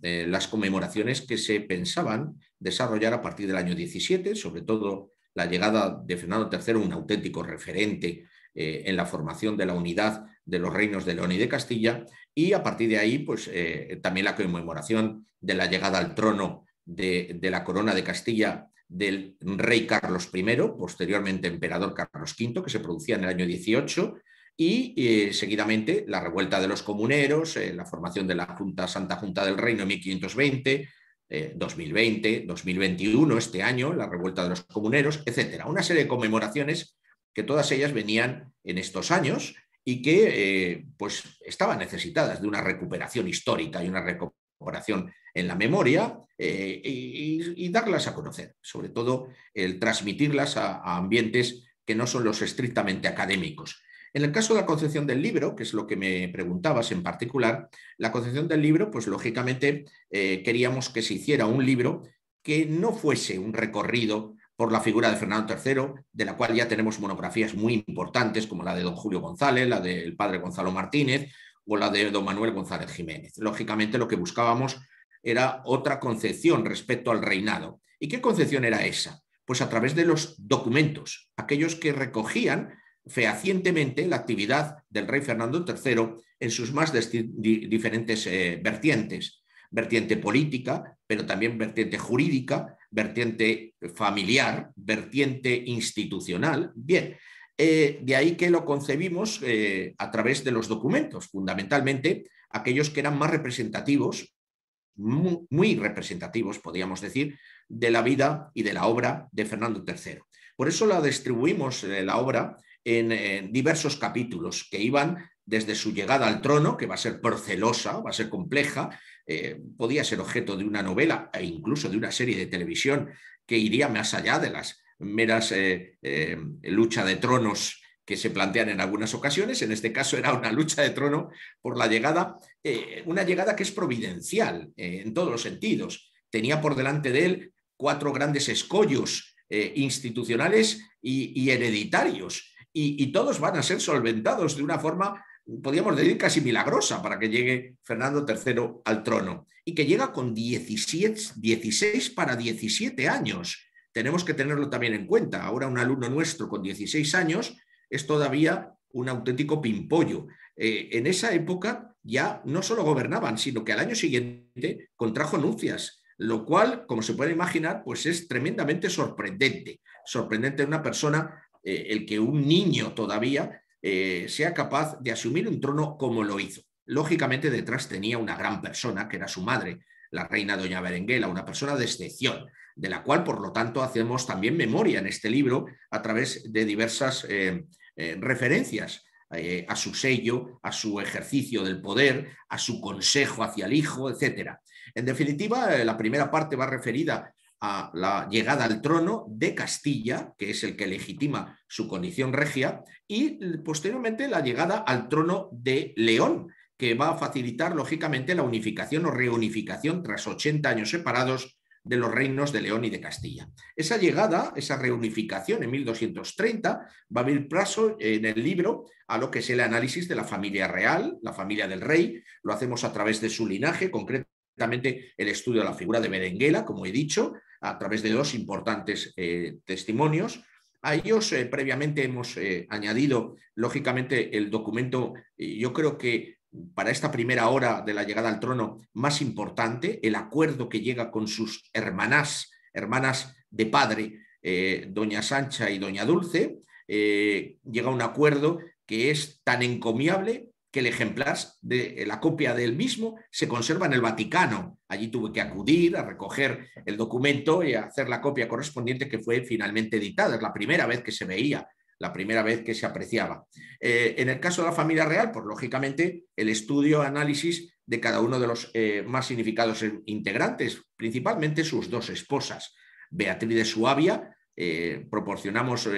las conmemoraciones que se pensaban desarrollar a partir del año 17, sobre todo la llegada de Fernando III, un auténtico referente en la formación de la unidad de los reinos de León y de Castilla, y a partir de ahí, pues eh, también la conmemoración de la llegada al trono de, la corona de Castilla del rey Carlos I, posteriormente emperador Carlos V, que se producía en el año 18, y eh, seguidamente la revuelta de los comuneros, eh, la formación de la Junta, Santa Junta del Reino en 1520, 2020, 2021, este año, la revuelta de los comuneros, etcétera. Una serie de conmemoraciones que todas ellas venían en estos años y que eh, pues estaban necesitadas de una recuperación histórica y una recuperación en la memoria eh, y, darlas a conocer, sobre todo el transmitirlas a, ambientes que no son los estrictamente académicos. En el caso de la concepción del libro, que es lo que me preguntabas en particular, la concepción del libro, pues lógicamente eh, queríamos que se hiciera un libro que no fuese un recorrido por la figura de Fernando III, de la cual ya tenemos monografías muy importantes como la de don Julio González, la del padre Gonzalo Martínez o la de don Manuel González Jiménez. Lógicamente lo que buscábamos era otra concepción respecto al reinado. ¿Y qué concepción era esa? Pues a través de los documentos, aquellos que recogían fehacientemente la actividad del rey Fernando III en sus más diferentes eh, vertientes, vertiente política, pero también vertiente jurídica, vertiente familiar, vertiente institucional. Bien, eh, de ahí que lo concebimos eh, a través de los documentos, fundamentalmente aquellos que eran más representativos, muy, representativos, podríamos decir, de la vida y de la obra de Fernando III. Por eso la distribuimos, eh, la obra, en, diversos capítulos que iban desde su llegada al trono, que va a ser porcelosa, va a ser compleja, eh, podía ser objeto de una novela e incluso de una serie de televisión que iría más allá de las meras eh, eh lucha de tronos que se plantean en algunas ocasiones. En este caso era una lucha de trono por la llegada, eh, una llegada que es providencial en todos los sentidos. Tenía por delante de él cuatro grandes escollos institucionales y, hereditarios, y, todos van a ser solventados de una forma podríamos decir, casi milagrosa para que llegue Fernando III al trono y que llega con 17, 16 para 17 años. Tenemos que tenerlo también en cuenta. Ahora un alumno nuestro con 16 años es todavía un auténtico pimpollo. Eh, en esa época ya no solo gobernaban, sino que al año siguiente contrajo nupcias, lo cual, como se puede imaginar, pues es tremendamente sorprendente. Sorprendente de una persona, eh, el que un niño todavía eh, sea capaz de asumir un trono como lo hizo. Lógicamente detrás tenía una gran persona, que era su madre, la reina doña Berenguela, una persona de excepción, de la cual, por lo tanto, hacemos también memoria en este libro a través de diversas eh, eh, referencias a su sello, a su ejercicio del poder, a su consejo hacia el hijo, etc. En definitiva, la primera parte va referida a la llegada al trono de Castilla, que es el que legitima su condición regia, y posteriormente la llegada al trono de León, que va a facilitar, lógicamente, la unificación o reunificación tras 80 años separados de los reinos de León y de Castilla. Esa llegada, esa reunificación en 1230, va a abrir plazo en el libro a lo que es el análisis de la familia real, la familia del rey. Lo hacemos a través de su linaje, concreto, el estudio de la figura de Berenguela, como he dicho, a través de dos importantes eh, testimonios. A ellos eh, previamente hemos eh, añadido, lógicamente, el documento, yo creo que para esta primera hora de la llegada al trono más importante, el acuerdo que llega con sus hermanas, hermanas de padre, doña Sancha y doña Dulce, llega a un acuerdo que es tan encomiable el ejemplar de eh, la copia del mismo se conserva en el Vaticano. Allí tuve que acudir a recoger el documento y a hacer la copia correspondiente que fue finalmente editada. Es la primera vez que se veía, la primera vez que se apreciaba. Eh, en el caso de la familia real, pues lógicamente el estudio, análisis de cada uno de los eh, más significados integrantes, principalmente sus dos esposas. Beatriz de Suabia, proporcionamos uno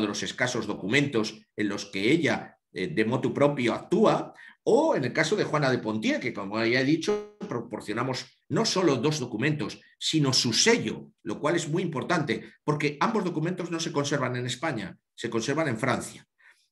de los escasos documentos en los que ella eh, de motu propio actúa, o en el caso de Juana de Pontía, que como ya he dicho, proporcionamos no solo dos documentos, sino su sello, lo cual es muy importante, porque ambos documentos no se conservan en España, se conservan en Francia.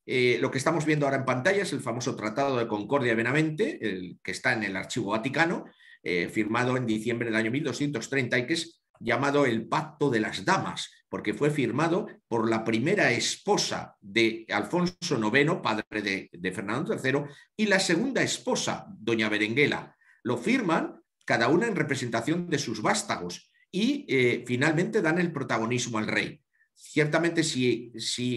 Eh, lo que estamos viendo ahora en pantalla es el famoso Tratado de Concordia Benavente, el que está en el Archivo Vaticano, eh, firmado en diciembre del año 1230 y que es llamado el Pacto de las Damas, porque fue firmado por la primera esposa de Alfonso IX, padre de, Fernando III, y la segunda esposa, doña Berenguela. Lo firman cada una en representación de sus vástagos y eh, finalmente dan el protagonismo al rey. Ciertamente, si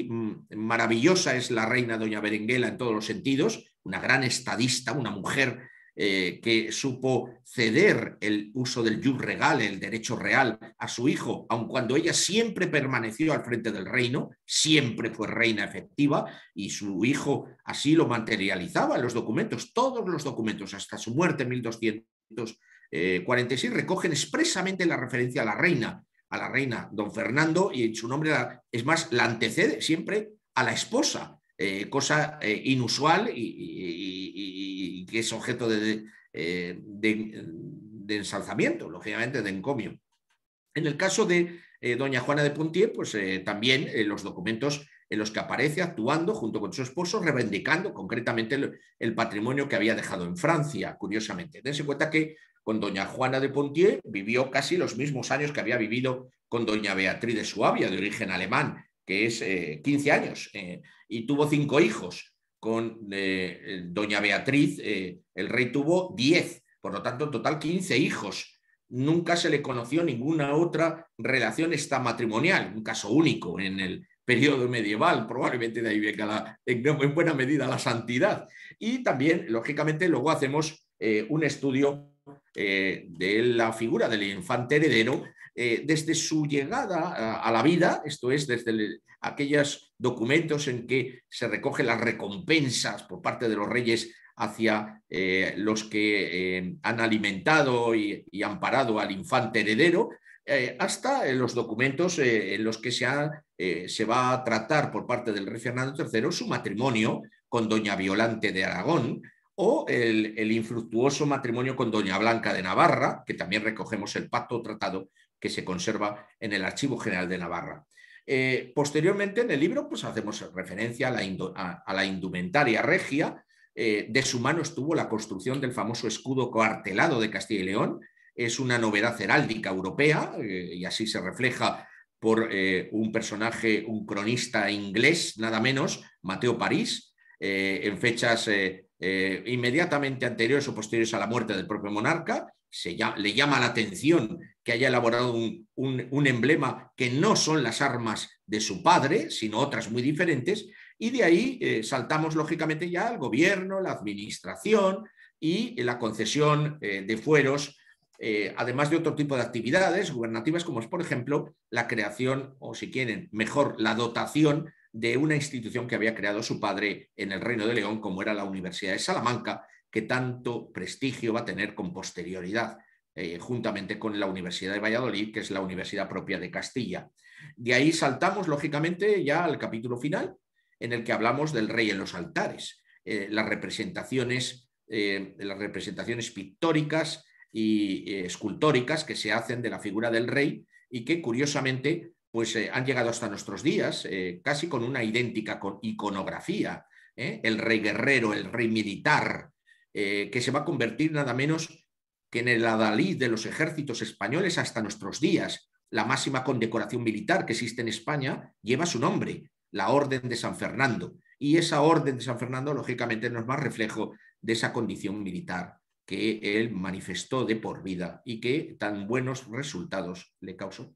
mm, maravillosa es la reina doña Berenguela en todos los sentidos, una gran estadista, una mujer eh, que supo ceder el uso del jus regal, el derecho real, a su hijo, aun cuando ella siempre permaneció al frente del reino, siempre fue reina efectiva y su hijo así lo materializaba en los documentos, todos los documentos, hasta su muerte en 1246, eh, recogen expresamente la referencia a la reina, a la reina don Fernando, y en su nombre es más, la antecede siempre a la esposa eh, cosa eh, inusual y, que es objeto eh, de, ensalzamiento, lógicamente, de encomio. En el caso de doña Juana de Pontier, pues también los documentos en los que aparece actuando junto con su esposo, reivindicando concretamente el, patrimonio que había dejado en Francia, curiosamente. Dense cuenta que con doña Juana de Pontier vivió casi los mismos años que había vivido con doña Beatriz de Suabia, de origen alemán, que es 15 eh, años, eh, y tuvo cinco hijos. Con eh, doña Beatriz, el rey tuvo 10, por lo tanto, en total 15 hijos. Nunca se le conoció ninguna otra relación extramatrimonial, un caso único en el periodo medieval, probablemente de ahí venga en buena medida la santidad. Y también, lógicamente, luego hacemos un estudio de la figura del infante heredero eh, desde su llegada a, la vida, esto es, desde aquellos documentos en que se recogen las recompensas por parte de los reyes hacia eh, los que eh, han alimentado y, amparado al infante heredero, hasta los documentos en los que se, va a tratar por parte del rey Fernando III su matrimonio con doña Violante de Aragón, o el, infructuoso matrimonio con Doña Blanca de Navarra, que también recogemos el pacto tratado que se conserva en el Archivo General de Navarra. Eh, posteriormente, en el libro, pues hacemos referencia a la, indumentaria regia. Eh, de su mano estuvo la construcción del famoso escudo coartelado de Castilla y León. Es una novedad heráldica europea eh, y así se refleja por un personaje, un cronista inglés, nada menos, Mateo París, en fechas inmediatamente anteriores o posteriores a la muerte del propio monarca se le llama la atención que haya elaborado un, emblema que no son las armas de su padre, sino otras muy diferentes, y de ahí eh, saltamos lógicamente ya al gobierno, la administración y la concesión eh, de fueros, eh, además de otro tipo de actividades gubernativas, como es, por ejemplo, la creación, o si quieren, mejor, la dotación de una institución que había creado su padre en el Reino de León, como era la Universidad de Salamanca, que tanto prestigio va a tener con posterioridad, eh, juntamente con la Universidad de Valladolid, que es la universidad propia de Castilla. De ahí saltamos, lógicamente, ya al capítulo final, en el que hablamos del rey en los altares, eh, las, representaciones, eh, las representaciones pictóricas y escultóricas que se hacen de la figura del rey y que, curiosamente, pues han llegado hasta nuestros días, casi con una idéntica iconografía. El rey guerrero, el rey militar, eh, que se va a convertir nada menos que en el adalid de los ejércitos españoles hasta nuestros días. La máxima condecoración militar que existe en España lleva su nombre, la Orden de San Fernando. Y esa Orden de San Fernando, lógicamente, no es más reflejo de esa condición militar que él manifestó de por vida y que tan buenos resultados le causó.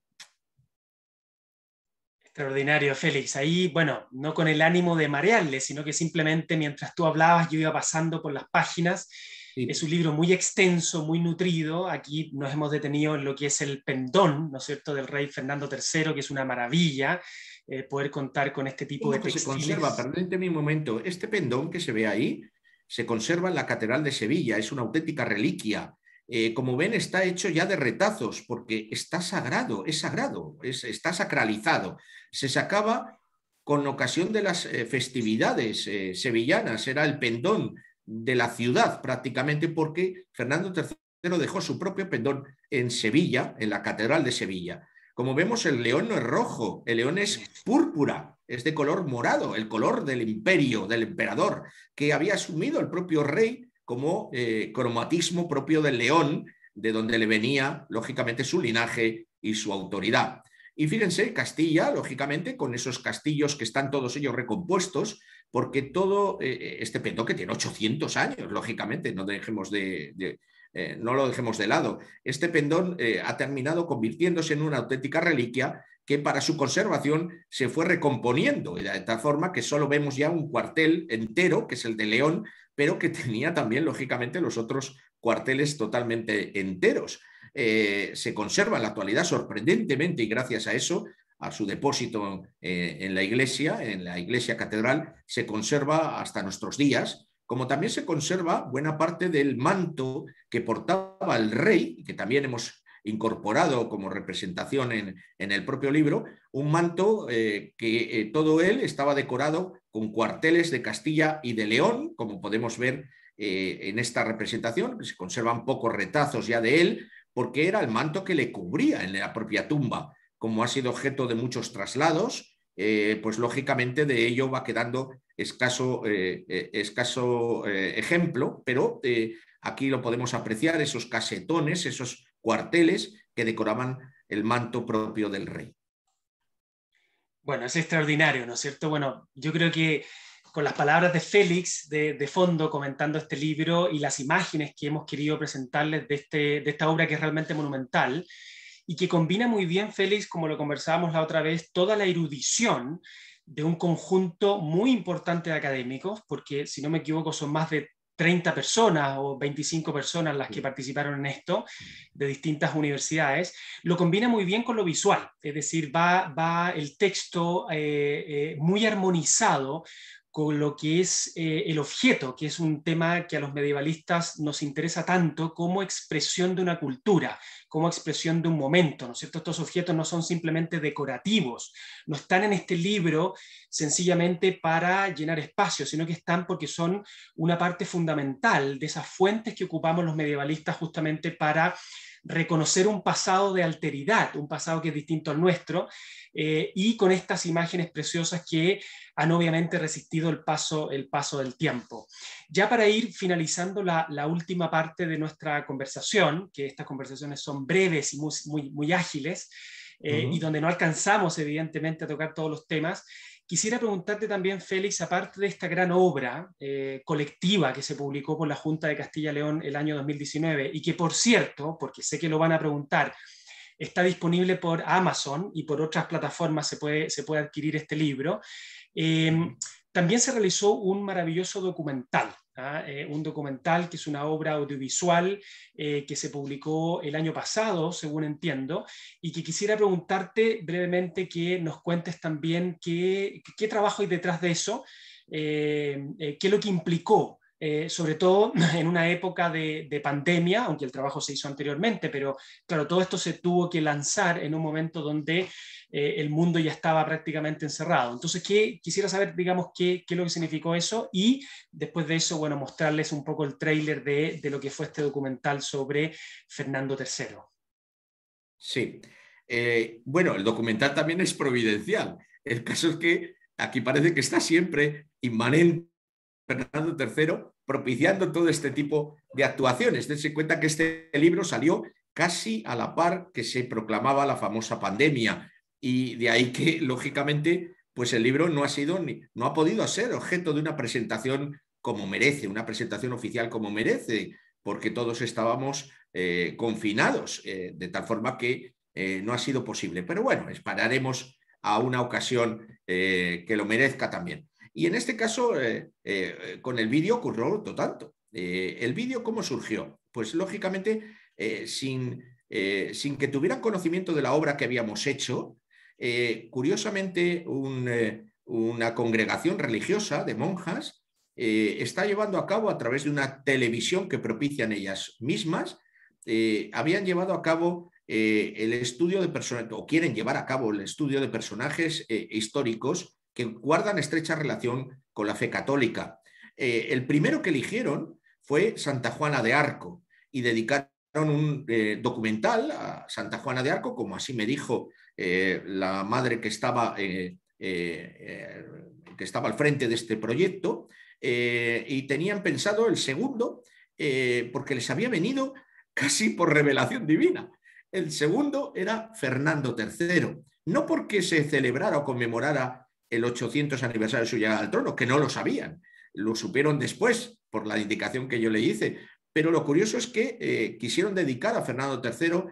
Extraordinario, Félix. Ahí, bueno, no con el ánimo de marearle, sino que simplemente mientras tú hablabas yo iba pasando por las páginas. Es un libro muy extenso, muy nutrido. Aquí nos hemos detenido en lo que es el pendón, ¿no es cierto?, del rey Fernando III, que es una maravilla eh, poder contar con este tipo de textiles. Se conserva, permíteme un momento, este pendón que se ve ahí se conserva en la Catedral de Sevilla, es una auténtica reliquia eh, como ven, está hecho ya de retazos, porque está sagrado, es sagrado, es, está sacralizado. Se sacaba con ocasión de las eh, festividades eh, sevillanas, era el pendón de la ciudad prácticamente, porque Fernando III dejó su propio pendón en Sevilla, en la Catedral de Sevilla. Como vemos, el león no es rojo, el león es púrpura, es de color morado, el color del imperio, del emperador, que había asumido el propio rey como eh, cromatismo propio del león, de donde le venía, lógicamente, su linaje y su autoridad. Y fíjense, Castilla, lógicamente, con esos castillos que están todos ellos recompuestos, porque todo eh, eh, este pendón, que tiene 800 años, lógicamente, no dejemos de, no lo dejemos de lado. Este pendón ha terminado convirtiéndose en una auténtica reliquia que para su conservación se fue recomponiendo, de tal forma que solo vemos ya un cuartel entero, que es el de León, pero que tenía también, lógicamente, los otros cuarteles totalmente enteros. Eh, se conserva en la actualidad sorprendentemente y gracias a eso, a su depósito eh, en la iglesia, en la iglesia catedral, se conserva hasta nuestros días, como también se conserva buena parte del manto que portaba el rey, que también hemos incorporado como representación en, el propio libro, un manto eh, que eh, todo él estaba decorado con cuarteles de Castilla y de León, como podemos ver eh, en esta representación, que se conservan pocos retazos ya de él, porque era el manto que le cubría en la propia tumba, como ha sido objeto de muchos traslados, pues lógicamente de ello va quedando escaso, escaso ejemplo, pero aquí lo podemos apreciar, esos casetones, esos cuarteles que decoraban el manto propio del rey. Bueno, es extraordinario, ¿no es cierto? Bueno, yo creo que con las palabras de Félix de, fondo comentando este libro y las imágenes que hemos querido presentarles de, este, de esta obra que es realmente monumental y que combina muy bien, Félix, como lo conversábamos la otra vez, toda la erudición de un conjunto muy importante de académicos, porque si no me equivoco son más de 30 personas o 25 personas las que participaron en esto de distintas universidades, lo combina muy bien con lo visual, es decir, va, va el texto eh, eh, muy armonizado con lo que es eh, el objeto, que es un tema que a los medievalistas nos interesa tanto como expresión de una cultura, como expresión de un momento, ¿no es cierto? Estos objetos no son simplemente decorativos, no están en este libro sencillamente para llenar espacio, sino que están porque son una parte fundamental de esas fuentes que ocupamos los medievalistas justamente para reconocer un pasado de alteridad, un pasado que es distinto al nuestro, eh, y con estas imágenes preciosas que han obviamente resistido el paso, el paso del tiempo. Ya para ir finalizando la, última parte de nuestra conversación, que estas conversaciones son breves y muy, ágiles, eh, y donde no alcanzamos evidentemente a tocar todos los temas, Quisiera preguntarte también, Félix, aparte de esta gran obra eh, colectiva que se publicó por la Junta de Castilla y León el año 2019 y que, por cierto, porque sé que lo van a preguntar, está disponible por Amazon y por otras plataformas se puede, se puede adquirir este libro, eh, también se realizó un maravilloso documental ¿ah? Eh, un documental que es una obra audiovisual eh, que se publicó el año pasado, según entiendo, y que quisiera preguntarte brevemente que nos cuentes también qué, trabajo hay detrás de eso, eh, qué es lo que implicó sobre todo en una época de, pandemia, aunque el trabajo se hizo anteriormente, pero claro, todo esto se tuvo que lanzar en un momento donde eh, el mundo ya estaba prácticamente encerrado. Entonces, ¿qué? quisiera saber, digamos, qué, lo que significó eso y después de eso, bueno, mostrarles un poco el tráiler de, lo que fue este documental sobre Fernando III. Sí. Eh, bueno, el documental también es providencial. El caso es que aquí parece que está siempre inmanente Fernando III propiciando todo este tipo de actuaciones. Dense cuenta que este libro salió casi a la par que se proclamaba la famosa pandemia y de ahí que, lógicamente, pues el libro no ha sido no ha podido ser objeto de una presentación como merece, una presentación oficial como merece, porque todos estábamos eh, confinados, eh, de tal forma que eh, no ha sido posible. Pero bueno, esperaremos a una ocasión que lo merezca también. Y en este caso, con el vídeo ocurrió otro tanto. ¿El vídeo cómo surgió? Pues lógicamente, sin, sin que tuvieran conocimiento de la obra que habíamos hecho, eh, curiosamente, eh, una congregación religiosa de monjas eh, está llevando a cabo a través de una televisión que propician ellas mismas, habían llevado a cabo el estudio de personajes, o quieren llevar a cabo el estudio de personajes históricos que guardan estrecha relación con la fe católica. el primero que eligieron fue Santa Juana de Arco y dedicaron un documental a Santa Juana de Arco, como así me dijo eh, la madre que estaba, eh, eh, que estaba al frente de este proyecto, y tenían pensado el segundo, porque les había venido casi por revelación divina. El segundo era Fernando III, no porque se celebrara o conmemorara el 800 aniversario de su llegada al trono, que no lo sabían, lo supieron después por la indicación que yo le hice, pero lo curioso es que quisieron dedicar a Fernando III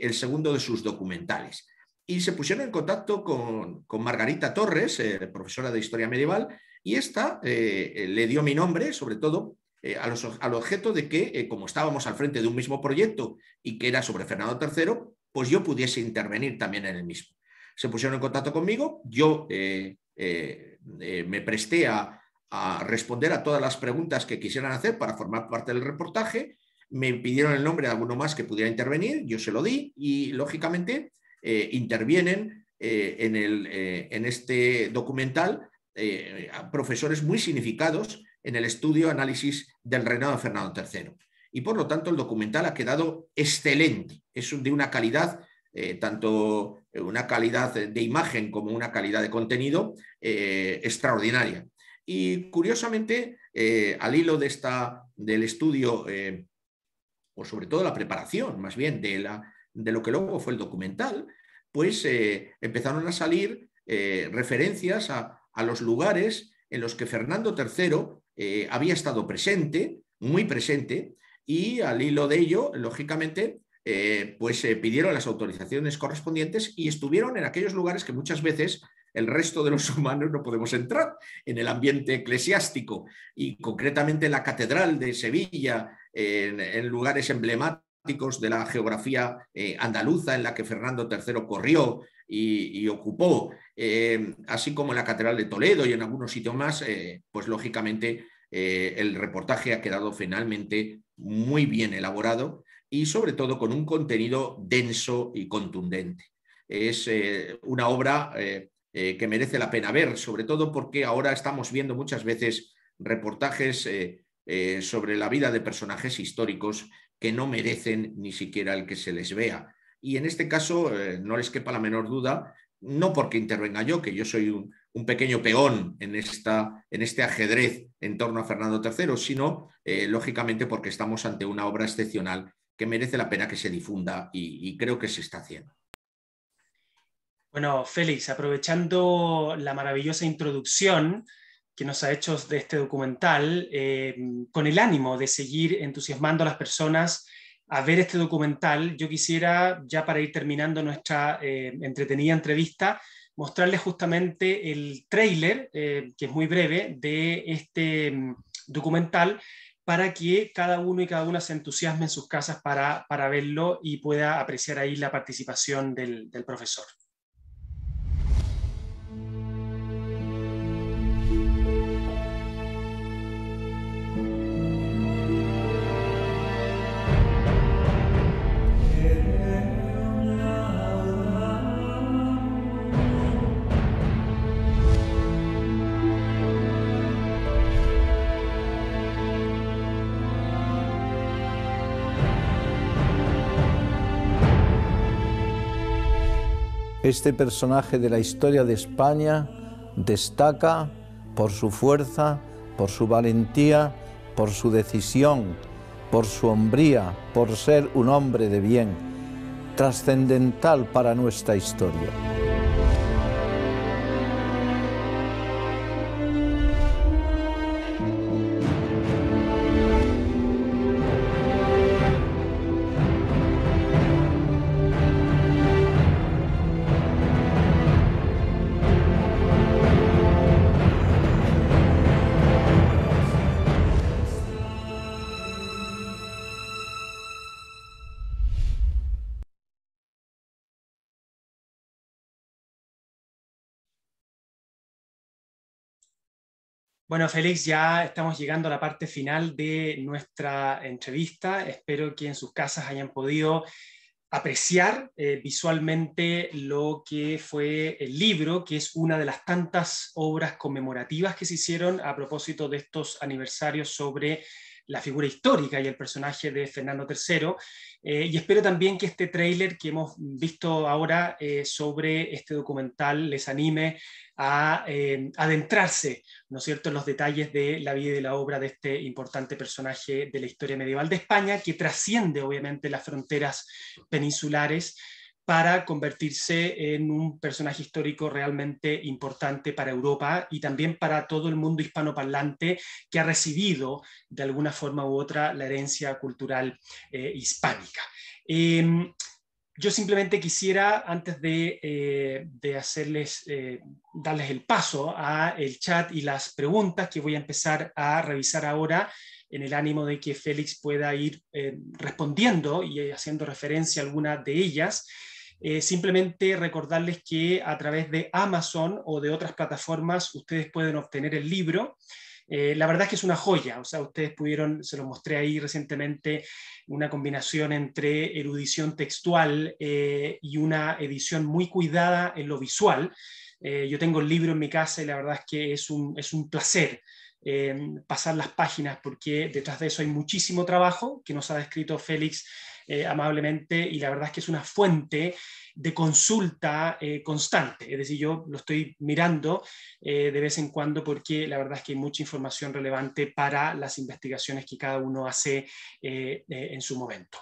el segundo de sus documentales y se pusieron en contacto con, Margarita Torres, eh, profesora de Historia Medieval, y esta eh, le dio mi nombre, sobre todo, eh, al objeto de que, como estábamos al frente de un mismo proyecto y que era sobre Fernando III, pues yo pudiese intervenir también en el mismo. Se pusieron en contacto conmigo, yo me presté a, a responder a todas las preguntas que quisieran hacer para formar parte del reportaje, me pidieron el nombre de alguno más que pudiera intervenir, yo se lo di y, lógicamente, eh, intervienen eh, eh, en, este documental profesores muy significados en el estudio análisis del reinado de Fernando III. Y por lo tanto el documental ha quedado excelente, es de una calidad, tanto una calidad de imagen como una calidad de contenido extraordinaria. Y curiosamente, al hilo de esta, del estudio, o sobre todo la preparación más bien de la, de lo que luego fue el documental, pues eh, empezaron a salir eh, referencias a, los lugares en los que Fernando III eh, había estado presente, muy presente, y al hilo de ello, lógicamente, pues se pidieron las autorizaciones correspondientes y estuvieron en aquellos lugares que muchas veces el resto de los humanos no podemos entrar en el ambiente eclesiástico y concretamente en la Catedral de Sevilla, en lugares emblemáticos de la geografía eh, andaluza en la que Fernando III corrió y, ocupó, eh, así como en la Catedral de Toledo y en algunos sitios más, eh, pues lógicamente el reportaje ha quedado finalmente muy bien elaborado y sobre todo con un contenido denso y contundente. Es una obra que merece la pena ver, sobre todo porque ahora estamos viendo muchas veces reportajes... sobre la vida de personajes históricos que no merecen ni siquiera el que se les vea. Y en este caso, eh, no les quepa la menor duda, no porque intervenga yo, que yo soy un, pequeño peón en, esta, en, este ajedrez en torno a Fernando III, sino eh, lógicamente porque estamos ante una obra excepcional que merece la pena que se difunda y, y creo que se está haciendo. Bueno, Félix, aprovechando la maravillosa introducción, que nos ha hecho de este documental eh, con el ánimo de seguir entusiasmando a las personas a ver este documental. Yo quisiera, ya para ir terminando nuestra eh, entretenida entrevista, mostrarles justamente el trailer, eh, que es muy breve, de este mm, documental para que cada uno y cada una se entusiasme en sus casas para, verlo y pueda apreciar ahí la participación del profesor. Este personaje de la historia de España destaca por su fuerza, por su valentía, por su decisión, por su hombría, por ser un hombre de bien, trascendental para nuestra historia. Bueno, Félix, ya estamos llegando a la parte final de nuestra entrevista. Espero que en sus casas hayan podido apreciar eh, visualmente lo que fue el libro, que es una de las tantas obras conmemorativas que se hicieron a propósito de estos aniversarios sobre la figura histórica y el personaje de Fernando III. Eh, y espero también que este tráiler que hemos visto ahora eh, sobre este documental les anime a eh, adentrarse, ¿no es cierto?, en los detalles de la vida y de la obra de este importante personaje de la historia medieval de España, que trasciende obviamente las fronteras peninsulares para convertirse en un personaje histórico realmente importante para Europa y también para todo el mundo hispanoparlante que ha recibido de alguna forma u otra la herencia cultural eh, hispánica. Em, yo simplemente quisiera, antes de, eh, hacerles, eh, darles el paso a el chat y las preguntas que voy a empezar a revisar ahora, en el ánimo de que Félix pueda ir respondiendo y haciendo referencia a alguna de ellas, eh, simplemente recordarles que a través de Amazon o de otras plataformas ustedes pueden obtener el libro. Eh, la verdad es que es una joya, o sea, ustedes pudieron, se lo mostré ahí recientemente, una combinación entre erudición textual eh, y una edición muy cuidada en lo visual. yo tengo el libro en mi casa y la verdad es que es un, es un placer pasar las páginas porque detrás de eso hay muchísimo trabajo que nos ha descrito Félix eh, amablemente y la verdad es que es una fuente de consulta eh, constante. Es decir, yo lo estoy mirando eh, de vez en cuando porque la verdad es que hay mucha información relevante para las investigaciones que cada uno hace en su momento.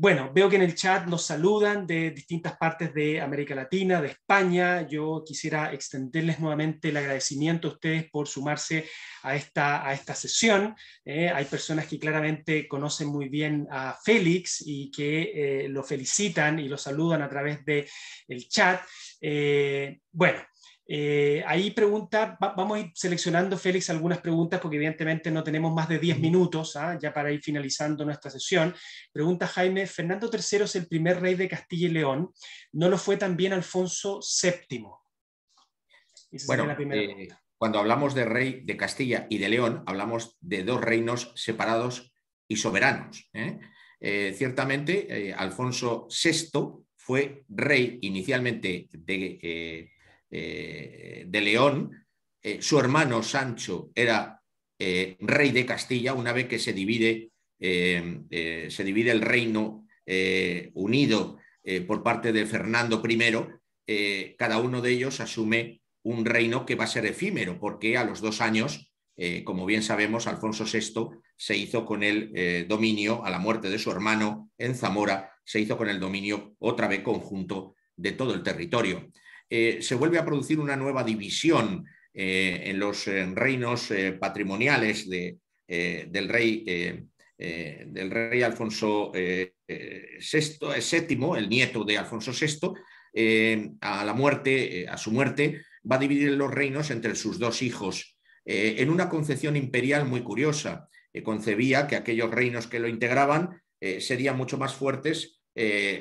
Bueno, veo que en el chat nos saludan de distintas partes de América Latina, de España. Yo quisiera extenderles nuevamente el agradecimiento a ustedes por sumarse a esta, a esta sesión. Eh. hay personas que claramente conocen muy bien a Félix y que eh, lo felicitan y lo saludan a través del chat. Eh, bueno. Eh, ahí pregunta, vamos a ir seleccionando, Félix, algunas preguntas porque evidentemente no tenemos más de 10 minutos ¿ah? ya para ir finalizando nuestra sesión. Pregunta Jaime, Fernando III es el primer rey de Castilla y León, ¿no lo fue también Alfonso VII? bueno, eh, cuando hablamos de rey de Castilla y de León, hablamos de dos reinos separados y soberanos. ¿eh? ciertamente, Alfonso VI fue rey inicialmente de eh, de León. Eh, su hermano Sancho era eh, rey de Castilla, una vez que se divide, se divide el reino unido por parte de Fernando I, cada uno de ellos asume un reino que va a ser efímero, porque a los dos años, como bien sabemos, Alfonso VI se hizo con el dominio, a la muerte de su hermano en Zamora, se hizo con el dominio otra vez conjunto de todo el territorio. Eh, se vuelve a producir una nueva división eh, en los eh, reinos patrimoniales del, rey, del rey Alfonso VII, el nieto de Alfonso VI, a, la muerte, a su muerte, va a dividir los reinos entre sus dos hijos, en una concepción imperial muy curiosa. concebía que aquellos reinos que lo integraban serían mucho más fuertes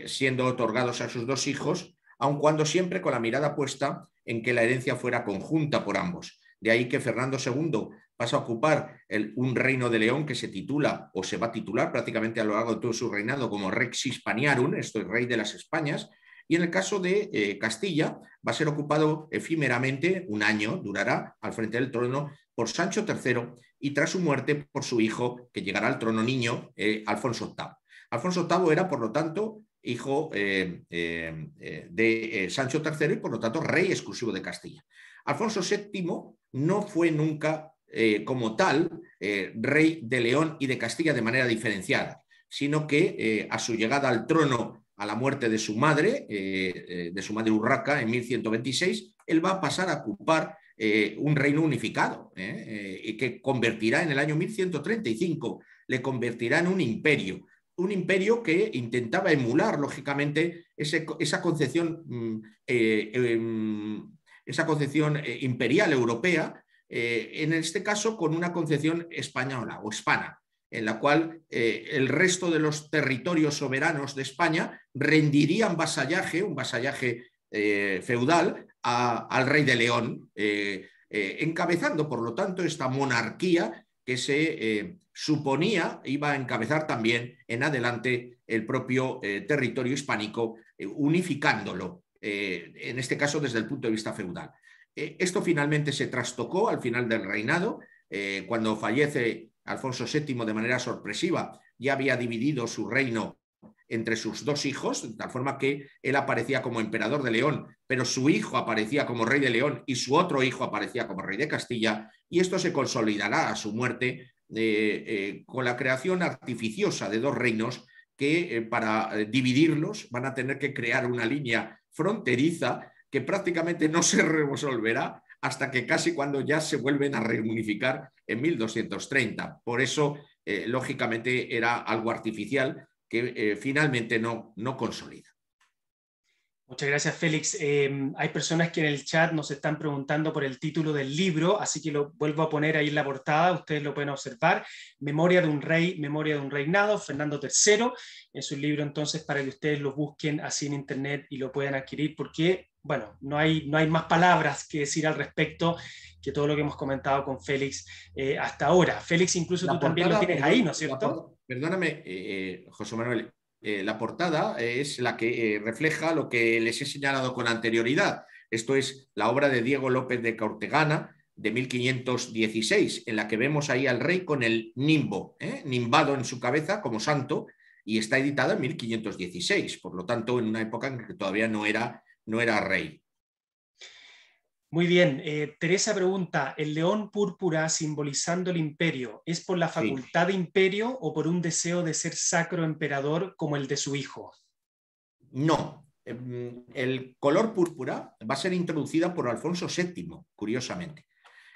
siendo otorgados a sus dos hijos aun cuando siempre con la mirada puesta en que la herencia fuera conjunta por ambos. De ahí que Fernando II pasa a ocupar un reino de León que se titula o se va a titular prácticamente a lo largo de todo su reinado como Rex Hispaniarum, esto es rey de las Españas, y en el caso de eh, Castilla va a ser ocupado efímeramente, un año durará, al frente del trono por Sancho III y tras su muerte por su hijo, que llegará al trono niño, eh, Alfonso VIII. Alfonso VIII era, por lo tanto, hijo em, em, eh, de eh, Sancho III y por lo tanto rey exclusivo de Castilla. Alfonso VII no fue nunca eh, como tal rey de León y de Castilla de manera diferenciada, sino que a su llegada al trono a la muerte de su madre, de su madre Urraca en 1126, él va a pasar a ocupar un reino unificado, y que convertirá en el año 1135, le convertirá en un imperio, un imperio que intentaba emular, lógicamente, esa concepción, mm, eh, em, eh, imperial europea, eh, en este caso con una concepción española o hispana, en la cual el resto de los territorios soberanos de España rendirían vasallaje, un vasallaje feudal, al rey de León, encabezando, por lo tanto, esta monarquía que se eh, suponía iba a encabezar también en adelante el propio eh, territorio hispánico, eh, unificándolo, en este caso desde el punto de vista feudal. esto finalmente se trastocó al final del reinado, cuando fallece Alfonso VII de manera sorpresiva, ya había dividido su reino entre sus dos hijos, de tal forma que él aparecía como emperador de León, pero su hijo aparecía como rey de León y su otro hijo aparecía como rey de Castilla, y esto se consolidará a su muerte eh, eh, con la creación artificiosa de dos reinos que eh, para dividirlos van a tener que crear una línea fronteriza que prácticamente no se resolverá hasta que casi cuando ya se vuelven a reunificar en 1230. Por eso, lógicamente, era algo artificial que eh, finalmente no, no consolida. Muchas gracias, Félix. Em, hay personas que en el chat nos están preguntando por el título del libro, así que lo vuelvo a poner ahí en la portada, ustedes lo pueden observar. Memoria de un rey, Memoria de un reinado, Fernando III. Es su libro entonces para que ustedes lo busquen así en internet y lo puedan adquirir porque, bueno, no hay, no hay más palabras que decir al respecto que todo lo que hemos comentado con Félix eh, hasta ahora. Félix, incluso tú también lo tienes ahí, ¿no es cierto? Perdóname, eh, eh, José Manuel, eh, la portada es la que refleja lo que les he señalado con anterioridad. Esto es la obra de Diego López de Cortegana de 1516, en la que vemos ahí al rey con el nimbo, nimbado en su cabeza como santo, y está editada en 1516, por lo tanto, en una época en que todavía no era, no era rey. Muy bien. Eh, Teresa pregunta, ¿el león púrpura simbolizando el imperio es por la facultad de imperio o por un deseo de ser sacro emperador como el de su hijo? No. Em, el color púrpura va a ser introducida por Alfonso VII, curiosamente.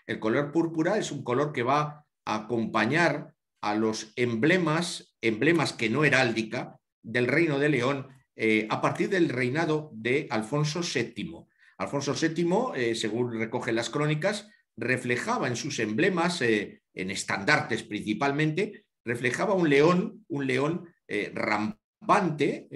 El color púrpura es un color que va a acompañar a los emblemas, emblemas que no heráldica, del reino de León eh, a partir del reinado de Alfonso VII Alfonso VII, eh, según recogen las crónicas, reflejaba en sus emblemas, eh, en estandartes principalmente, reflejaba un león, un león eh, rampante,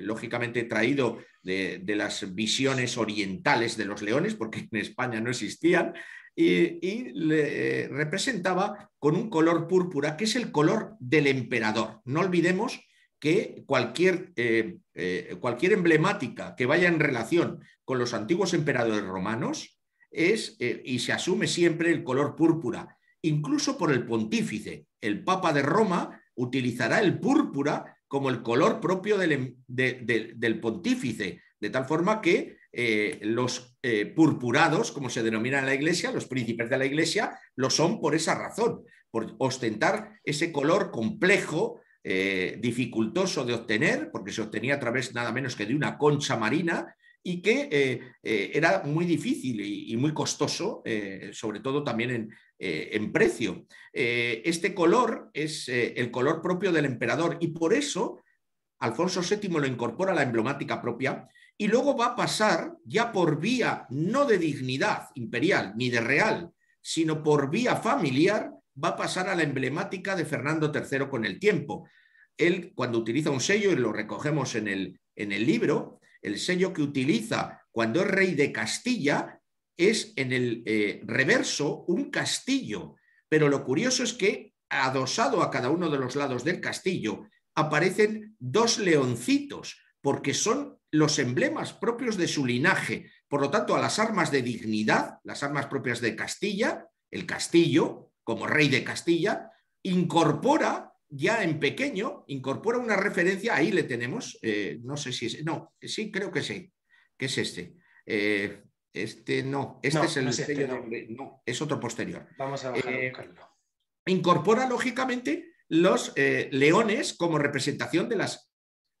lógicamente traído de, las visiones orientales de los leones, porque en España no existían, y, y le representaba con un color púrpura, que es el color del emperador. No olvidemos que cualquier, eh, eh, cualquier emblemática que vaya en relación con los antiguos emperadores romanos es, eh, y se asume siempre el color púrpura, incluso por el pontífice. El Papa de Roma utilizará el púrpura como el color propio del, em, pontífice, de tal forma que los purpurados, como se denomina en la Iglesia, los príncipes de la Iglesia, lo son por esa razón, por ostentar ese color complejo eh, dificultoso de obtener, porque se obtenía a través nada menos que de una concha marina y que eh, eh, era muy difícil y, muy costoso, sobre todo también en, en precio. este color es el color propio del emperador y por eso Alfonso VII lo incorpora a la emblemática propia y luego va a pasar ya por vía no de dignidad imperial ni de real, sino por vía familiar va a pasar a la emblemática de Fernando III con el tiempo. Él, cuando utiliza un sello, y lo recogemos en el, en el libro, el sello que utiliza cuando es rey de Castilla es en el eh, reverso un castillo. Pero lo curioso es que adosado a cada uno de los lados del castillo aparecen dos leoncitos, porque son los emblemas propios de su linaje. Por lo tanto, a las armas de dignidad, las armas propias de Castilla, el castillo, como rey de Castilla, incorpora ya en pequeño, incorpora una referencia, ahí le tenemos, eh, no sé si es, no, sí, creo que sí, que es este. Eh, este no, este es el este, no es otro posterior. Vamos a bajar eh, Incorpora, lógicamente, los leones como representación de, las,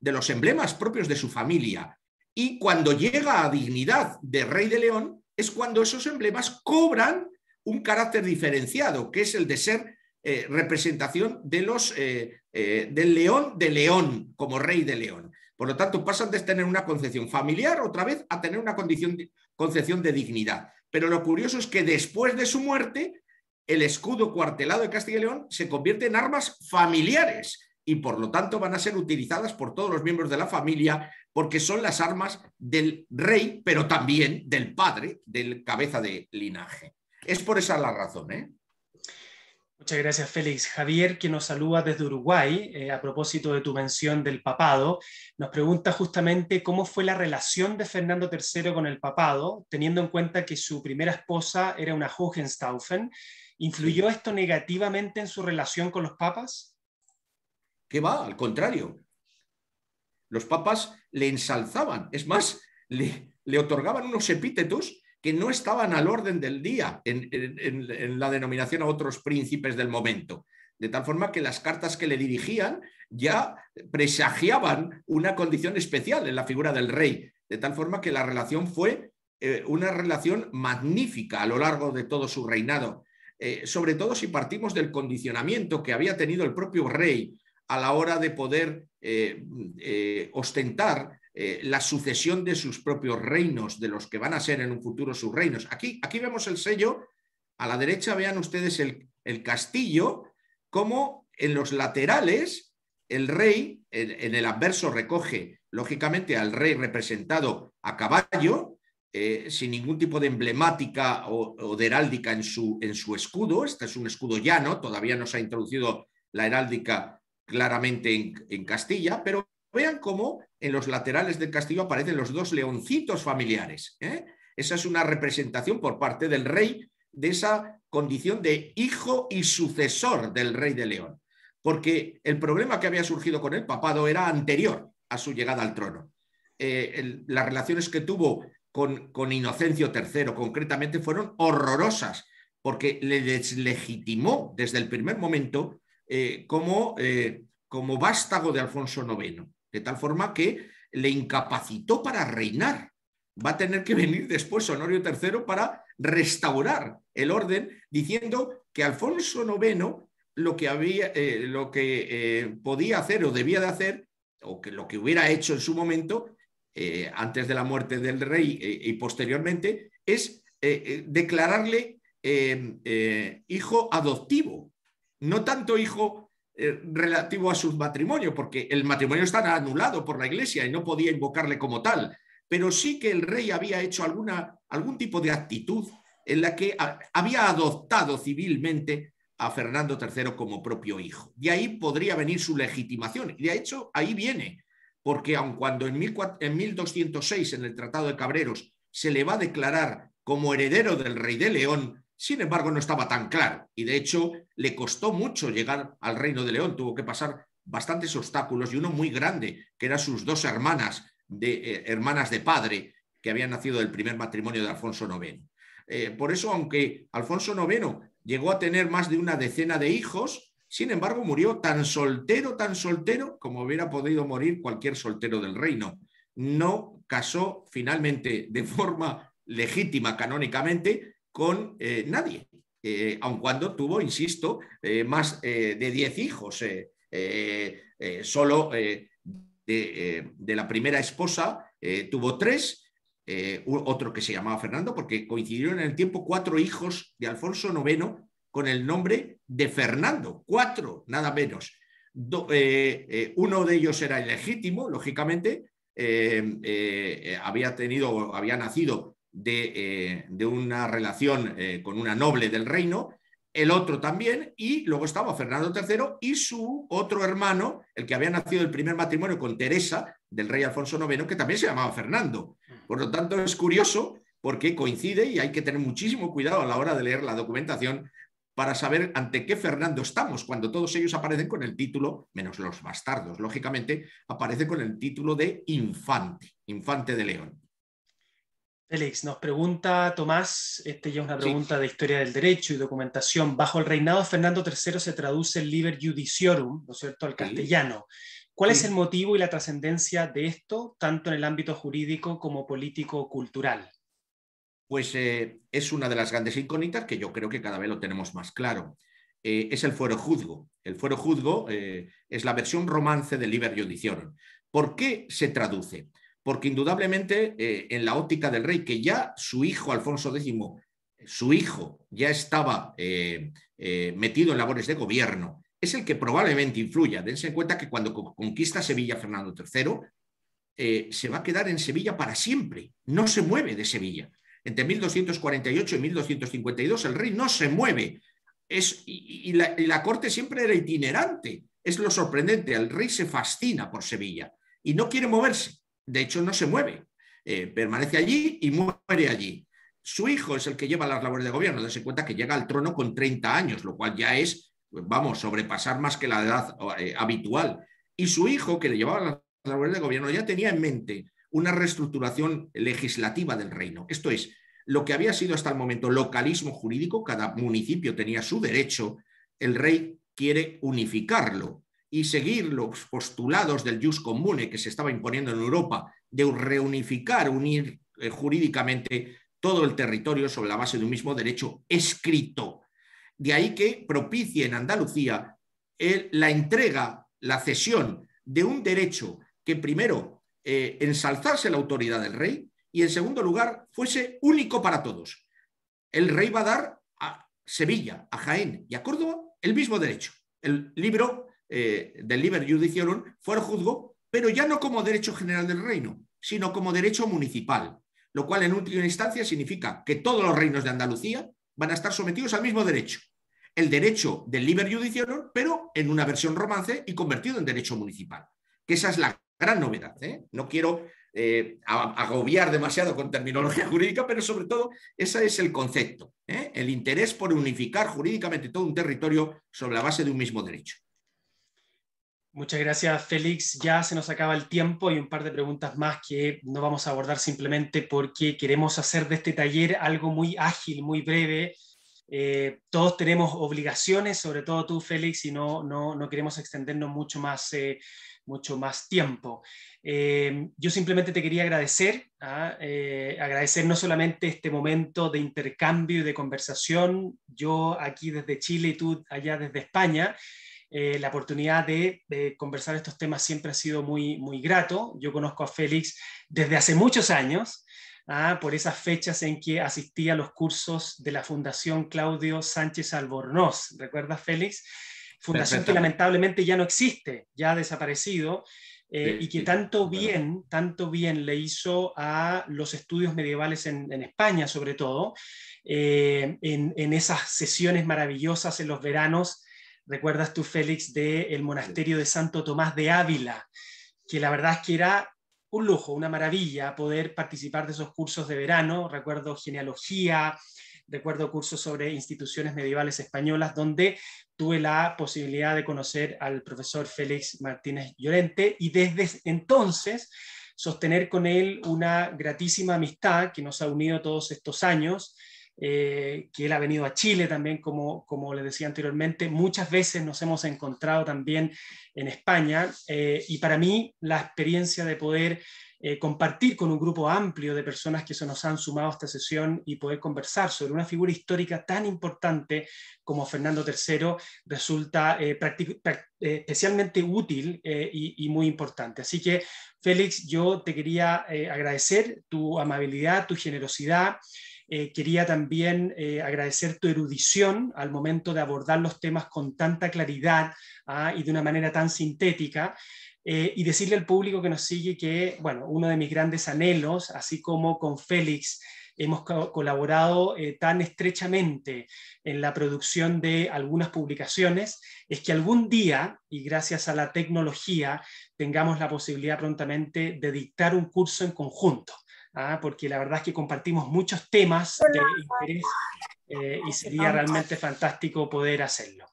de los emblemas propios de su familia. Y cuando llega a dignidad de rey de león, es cuando esos emblemas cobran un carácter diferenciado, que es el de ser eh, representación de los, eh, eh, del león de león, como rey de león. Por lo tanto, pasan de tener una concepción familiar otra vez a tener una condición, concepción de dignidad. Pero lo curioso es que después de su muerte, el escudo cuartelado de Castilla y León se convierte en armas familiares y por lo tanto van a ser utilizadas por todos los miembros de la familia porque son las armas del rey, pero también del padre, del cabeza de linaje. Es por esa la razón, ¿eh? Muchas gracias, Félix. Javier, que nos saluda desde Uruguay, eh, a propósito de tu mención del papado, nos pregunta justamente cómo fue la relación de Fernando III con el papado, teniendo en cuenta que su primera esposa era una Hohenstaufen. ¿Influyó esto negativamente en su relación con los papas? ¿Qué va? Al contrario. Los papas le ensalzaban, es más, le otorgaban unos epítetos que no estaban al orden del día en, la denominación a otros príncipes del momento. De tal forma que las cartas que le dirigían ya presagiaban una condición especial en la figura del rey. De tal forma que la relación fue eh, una relación magnífica a lo largo de todo su reinado. Eh, sobre todo si partimos del condicionamiento que había tenido el propio rey a la hora de poder eh, ostentar eh, la sucesión de sus propios reinos, de los que van a ser en un futuro sus reinos. Aquí, aquí vemos el sello, a la derecha vean ustedes el, castillo, como en los laterales el rey, en, el adverso recoge lógicamente al rey representado a caballo, eh, sin ningún tipo de emblemática o, de heráldica en su, en su escudo. Este es un escudo llano, todavía no se ha introducido la heráldica claramente en, en Castilla, pero vean cómo en los laterales del castillo aparecen los dos leoncitos familiares. ¿eh? Esa es una representación por parte del rey de esa condición de hijo y sucesor del rey de León, porque el problema que había surgido con el papado era anterior a su llegada al trono. Eh, las relaciones que tuvo con, con Inocencio III concretamente fueron horrorosas, porque le deslegitimó desde el primer momento eh, como, como vástago de Alfonso IX de tal forma que le incapacitó para reinar. Va a tener que venir después Honorio III para restaurar el orden, diciendo que Alfonso IX lo que, había, eh, lo que eh, podía hacer o debía de hacer, o que lo que hubiera hecho en su momento, eh, antes de la muerte del rey y posteriormente, es declararle hijo adoptivo, no tanto hijo eh, relativo a su matrimonio, porque el matrimonio estaba anulado por la iglesia y no podía invocarle como tal, pero sí que el rey había hecho alguna, algún tipo de actitud en la que había adoptado civilmente a Fernando III como propio hijo. De ahí podría venir su legitimación, y de hecho ahí viene, porque aun cuando en 1206, en el Tratado de Cabreros, se le va a declarar como heredero del rey de León, sin embargo, no estaba tan claro y de hecho le costó mucho llegar al Reino de León, tuvo que pasar bastantes obstáculos y uno muy grande, que eran sus dos hermanas, de, eh, hermanas de padre, que habían nacido del primer matrimonio de Alfonso IX. Eh, por eso, aunque Alfonso IX llegó a tener más de una decena de hijos, sin embargo murió tan soltero, tan soltero, como hubiera podido morir cualquier soltero del reino. No casó finalmente de forma legítima canónicamente con eh, nadie, eh, aun cuando tuvo, insisto, eh, más de diez hijos, solo de, la primera esposa tuvo tres, otro que se llamaba Fernando, porque coincidieron en el tiempo cuatro hijos de Alfonso IX con el nombre de Fernando, cuatro, nada menos. uno de ellos era ilegítimo, lógicamente, había, tenido, había nacido eh, de, una relación eh, con una noble del reino, el otro también, y luego estaba Fernando III y su otro hermano, el que había nacido el primer matrimonio con Teresa del rey Alfonso IX, que también se llamaba Fernando. Por lo tanto, es curioso porque coincide y hay que tener muchísimo cuidado a la hora de leer la documentación para saber ante qué Fernando estamos, cuando todos ellos aparecen con el título, menos los bastardos, lógicamente, aparece con el título de infante, infante de León. Félix, nos pregunta Tomás, esta ya es una pregunta de historia del derecho y documentación. Bajo el reinado de Fernando III se traduce el Liber Judiciorum, ¿no es cierto?, al castellano. ¿Cuál es el motivo y la trascendencia de esto, tanto en el ámbito jurídico como político-cultural? Pues eh, es una de las grandes incógnitas que yo creo que cada vez lo tenemos más claro. Eh, es el fuero juzgo. El fuero juzgo eh, es la versión romance del Liber Judiciorum. ¿Por qué se traduce? porque indudablemente eh, en la óptica del rey, que ya su hijo Alfonso X, su hijo ya estaba eh, eh, metido en labores de gobierno, es el que probablemente influya. Dense en cuenta que cuando conquista Sevilla Fernando III, se va a quedar en Sevilla para siempre, no se mueve de Sevilla. Entre 1248 y 1252 el rey no se mueve. y la corte siempre era itinerante. Es lo sorprendente. El rey se fascina por Sevilla y no quiere moverse de hecho, no se mueve. Eh, permanece allí y muere allí. Su hijo es el que lleva las labores de gobierno. se cuenta que llega al trono con 30 años, lo cual ya es, pues vamos, sobrepasar más que la edad eh, habitual. Y su hijo, que le llevaba las labores de gobierno, ya tenía en mente una reestructuración legislativa del reino. Esto es, lo que había sido hasta el momento localismo jurídico, cada municipio tenía su derecho, el rey quiere unificarlo y seguir los postulados del jus commune que se estaba imponiendo en Europa de reunificar, unir eh, jurídicamente todo el territorio sobre la base de un mismo derecho escrito. De ahí que propicie en Andalucía eh, la entrega, la cesión de un derecho que primero eh, ensalzase la autoridad del rey y en segundo lugar fuese único para todos. El rey va a dar a Sevilla, a Jaén y a Córdoba el mismo derecho. El libro eh, del Liber Judiciorum, fuera juzgo, pero ya no como derecho general del reino, sino como derecho municipal, lo cual en última instancia significa que todos los reinos de Andalucía van a estar sometidos al mismo derecho, el derecho del Liber Judiciorum, pero en una versión romance y convertido en derecho municipal, que esa es la gran novedad. ¿eh? No quiero eh, agobiar demasiado con terminología jurídica, pero sobre todo ese es el concepto, el interés por unificar jurídicamente todo un territorio sobre la base de un mismo derecho. Muchas gracias, Félix. Ya se nos acaba el tiempo y un par de preguntas más que no vamos a abordar simplemente porque queremos hacer de este taller algo muy ágil, muy breve. Eh, todos tenemos obligaciones, sobre todo tú, Félix, y no, no, queremos extendernos mucho más, eh, mucho más tiempo. Eh, yo simplemente te quería agradecer, ¿ah? agradecer no solamente este momento de intercambio y de conversación, yo aquí desde Chile y tú allá desde España, eh, la oportunidad de, conversar estos temas siempre ha sido muy, muy grato. Yo conozco a Félix desde hace muchos años, ah, por esas fechas en que asistí a los cursos de la Fundación Claudio Sánchez Albornoz. ¿Recuerdas, Félix? Fundación que lamentablemente ya no existe, ya ha desaparecido, eh, y que tanto bien, tanto bien le hizo a los estudios medievales en, España, sobre todo, eh, en esas sesiones maravillosas en los veranos recuerdas tú, Félix, del monasterio de Santo Tomás de Ávila, que la verdad es que era un lujo, una maravilla poder participar de esos cursos de verano, recuerdo genealogía, recuerdo cursos sobre instituciones medievales españolas, donde tuve la posibilidad de conocer al profesor Félix Martínez Llorente y desde entonces sostener con él una gratísima amistad que nos ha unido todos estos años eh, que él ha venido a Chile también, como, como decía anteriormente. Muchas veces nos hemos encontrado también en España eh, y para mí la experiencia de poder eh, compartir con un grupo amplio de personas que se nos han sumado a esta sesión y poder conversar sobre una figura histórica tan importante como Fernando III resulta especialmente útil y, y, muy importante. Así que, Félix, yo te quería agradecer tu amabilidad, tu generosidad. Eh, quería también eh, agradecer tu erudición al momento de abordar los temas con tanta claridad ah, y de una manera tan sintética. Eh, y decirle al público que nos sigue que, bueno, uno de mis grandes anhelos, así como con Félix, hemos colaborado tan estrechamente en la producción de algunas publicaciones, es que algún día, y gracias a la tecnología, tengamos la posibilidad prontamente de dictar un curso en conjunto. Ah, porque la verdad es que compartimos muchos temas de interés eh, y sería realmente fantástico poder hacerlo.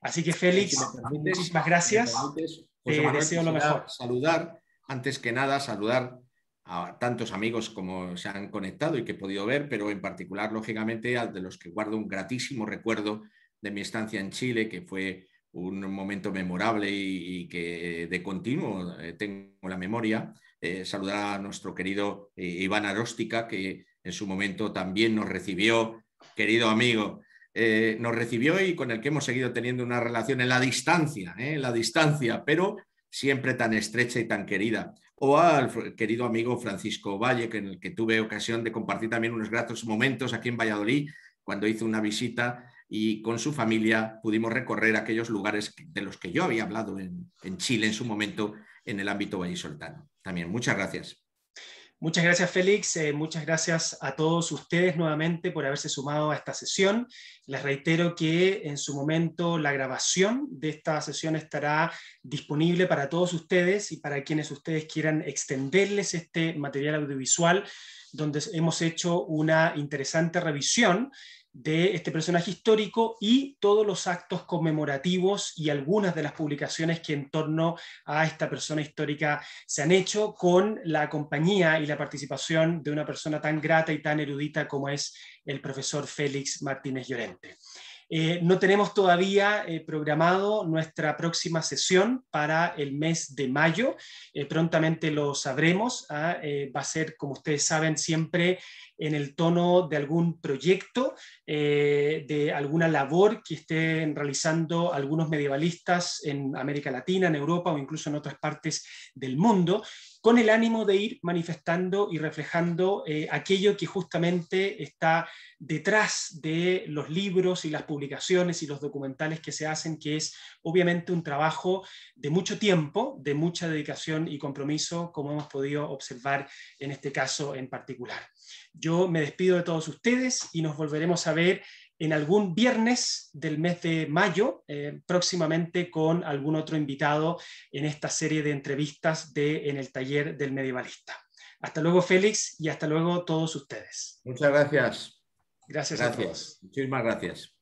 Así que eh, Félix, muchísimas gracias. Te deseo lo mejor. Saludar, antes que nada, saludar a tantos amigos como se han conectado y que he podido ver, pero en particular, lógicamente, al de los que guardo un gratísimo recuerdo de mi estancia en Chile, que fue un momento memorable y, y que de continuo eh, tengo la memoria. Eh, saludar a nuestro querido eh, Iván Aróstica, que en su momento también nos recibió, querido amigo, eh, nos recibió y con el que hemos seguido teniendo una relación en la distancia, en la distancia, pero siempre tan estrecha y tan querida. O al querido amigo Francisco Valle, que en el que tuve ocasión de compartir también unos gratos momentos aquí en Valladolid, cuando hizo una visita y con su familia pudimos recorrer aquellos lugares de los que yo había hablado en, en Chile en su momento en el ámbito vallisoltano. También muchas gracias. Muchas gracias, Félix. Eh, muchas gracias a todos ustedes nuevamente por haberse sumado a esta sesión. Les reitero que en su momento la grabación de esta sesión estará disponible para todos ustedes y para quienes ustedes quieran extenderles este material audiovisual, donde hemos hecho una interesante revisión de este personaje histórico y todos los actos conmemorativos y algunas de las publicaciones que en torno a esta persona histórica se han hecho con la compañía y la participación de una persona tan grata y tan erudita como es el profesor Félix Martínez Llorente. Eh, no tenemos todavía eh, programado nuestra próxima sesión para el mes de mayo. Eh, prontamente lo sabremos. ¿ah? va a ser, como ustedes saben, siempre en el tono de algún proyecto, de alguna labor que estén realizando algunos medievalistas en América Latina, en Europa o incluso en otras partes del mundo con el ánimo de ir manifestando y reflejando eh, aquello que justamente está detrás de los libros y las publicaciones y los documentales que se hacen, que es obviamente un trabajo de mucho tiempo, de mucha dedicación y compromiso, como hemos podido observar en este caso en particular. Yo me despido de todos ustedes y nos volveremos a ver en algún viernes del mes de mayo, eh, próximamente con algún otro invitado en esta serie de entrevistas de, en el taller del medievalista. Hasta luego, Félix, y hasta luego todos ustedes. Muchas gracias. Gracias, gracias. a todos. Muchísimas gracias.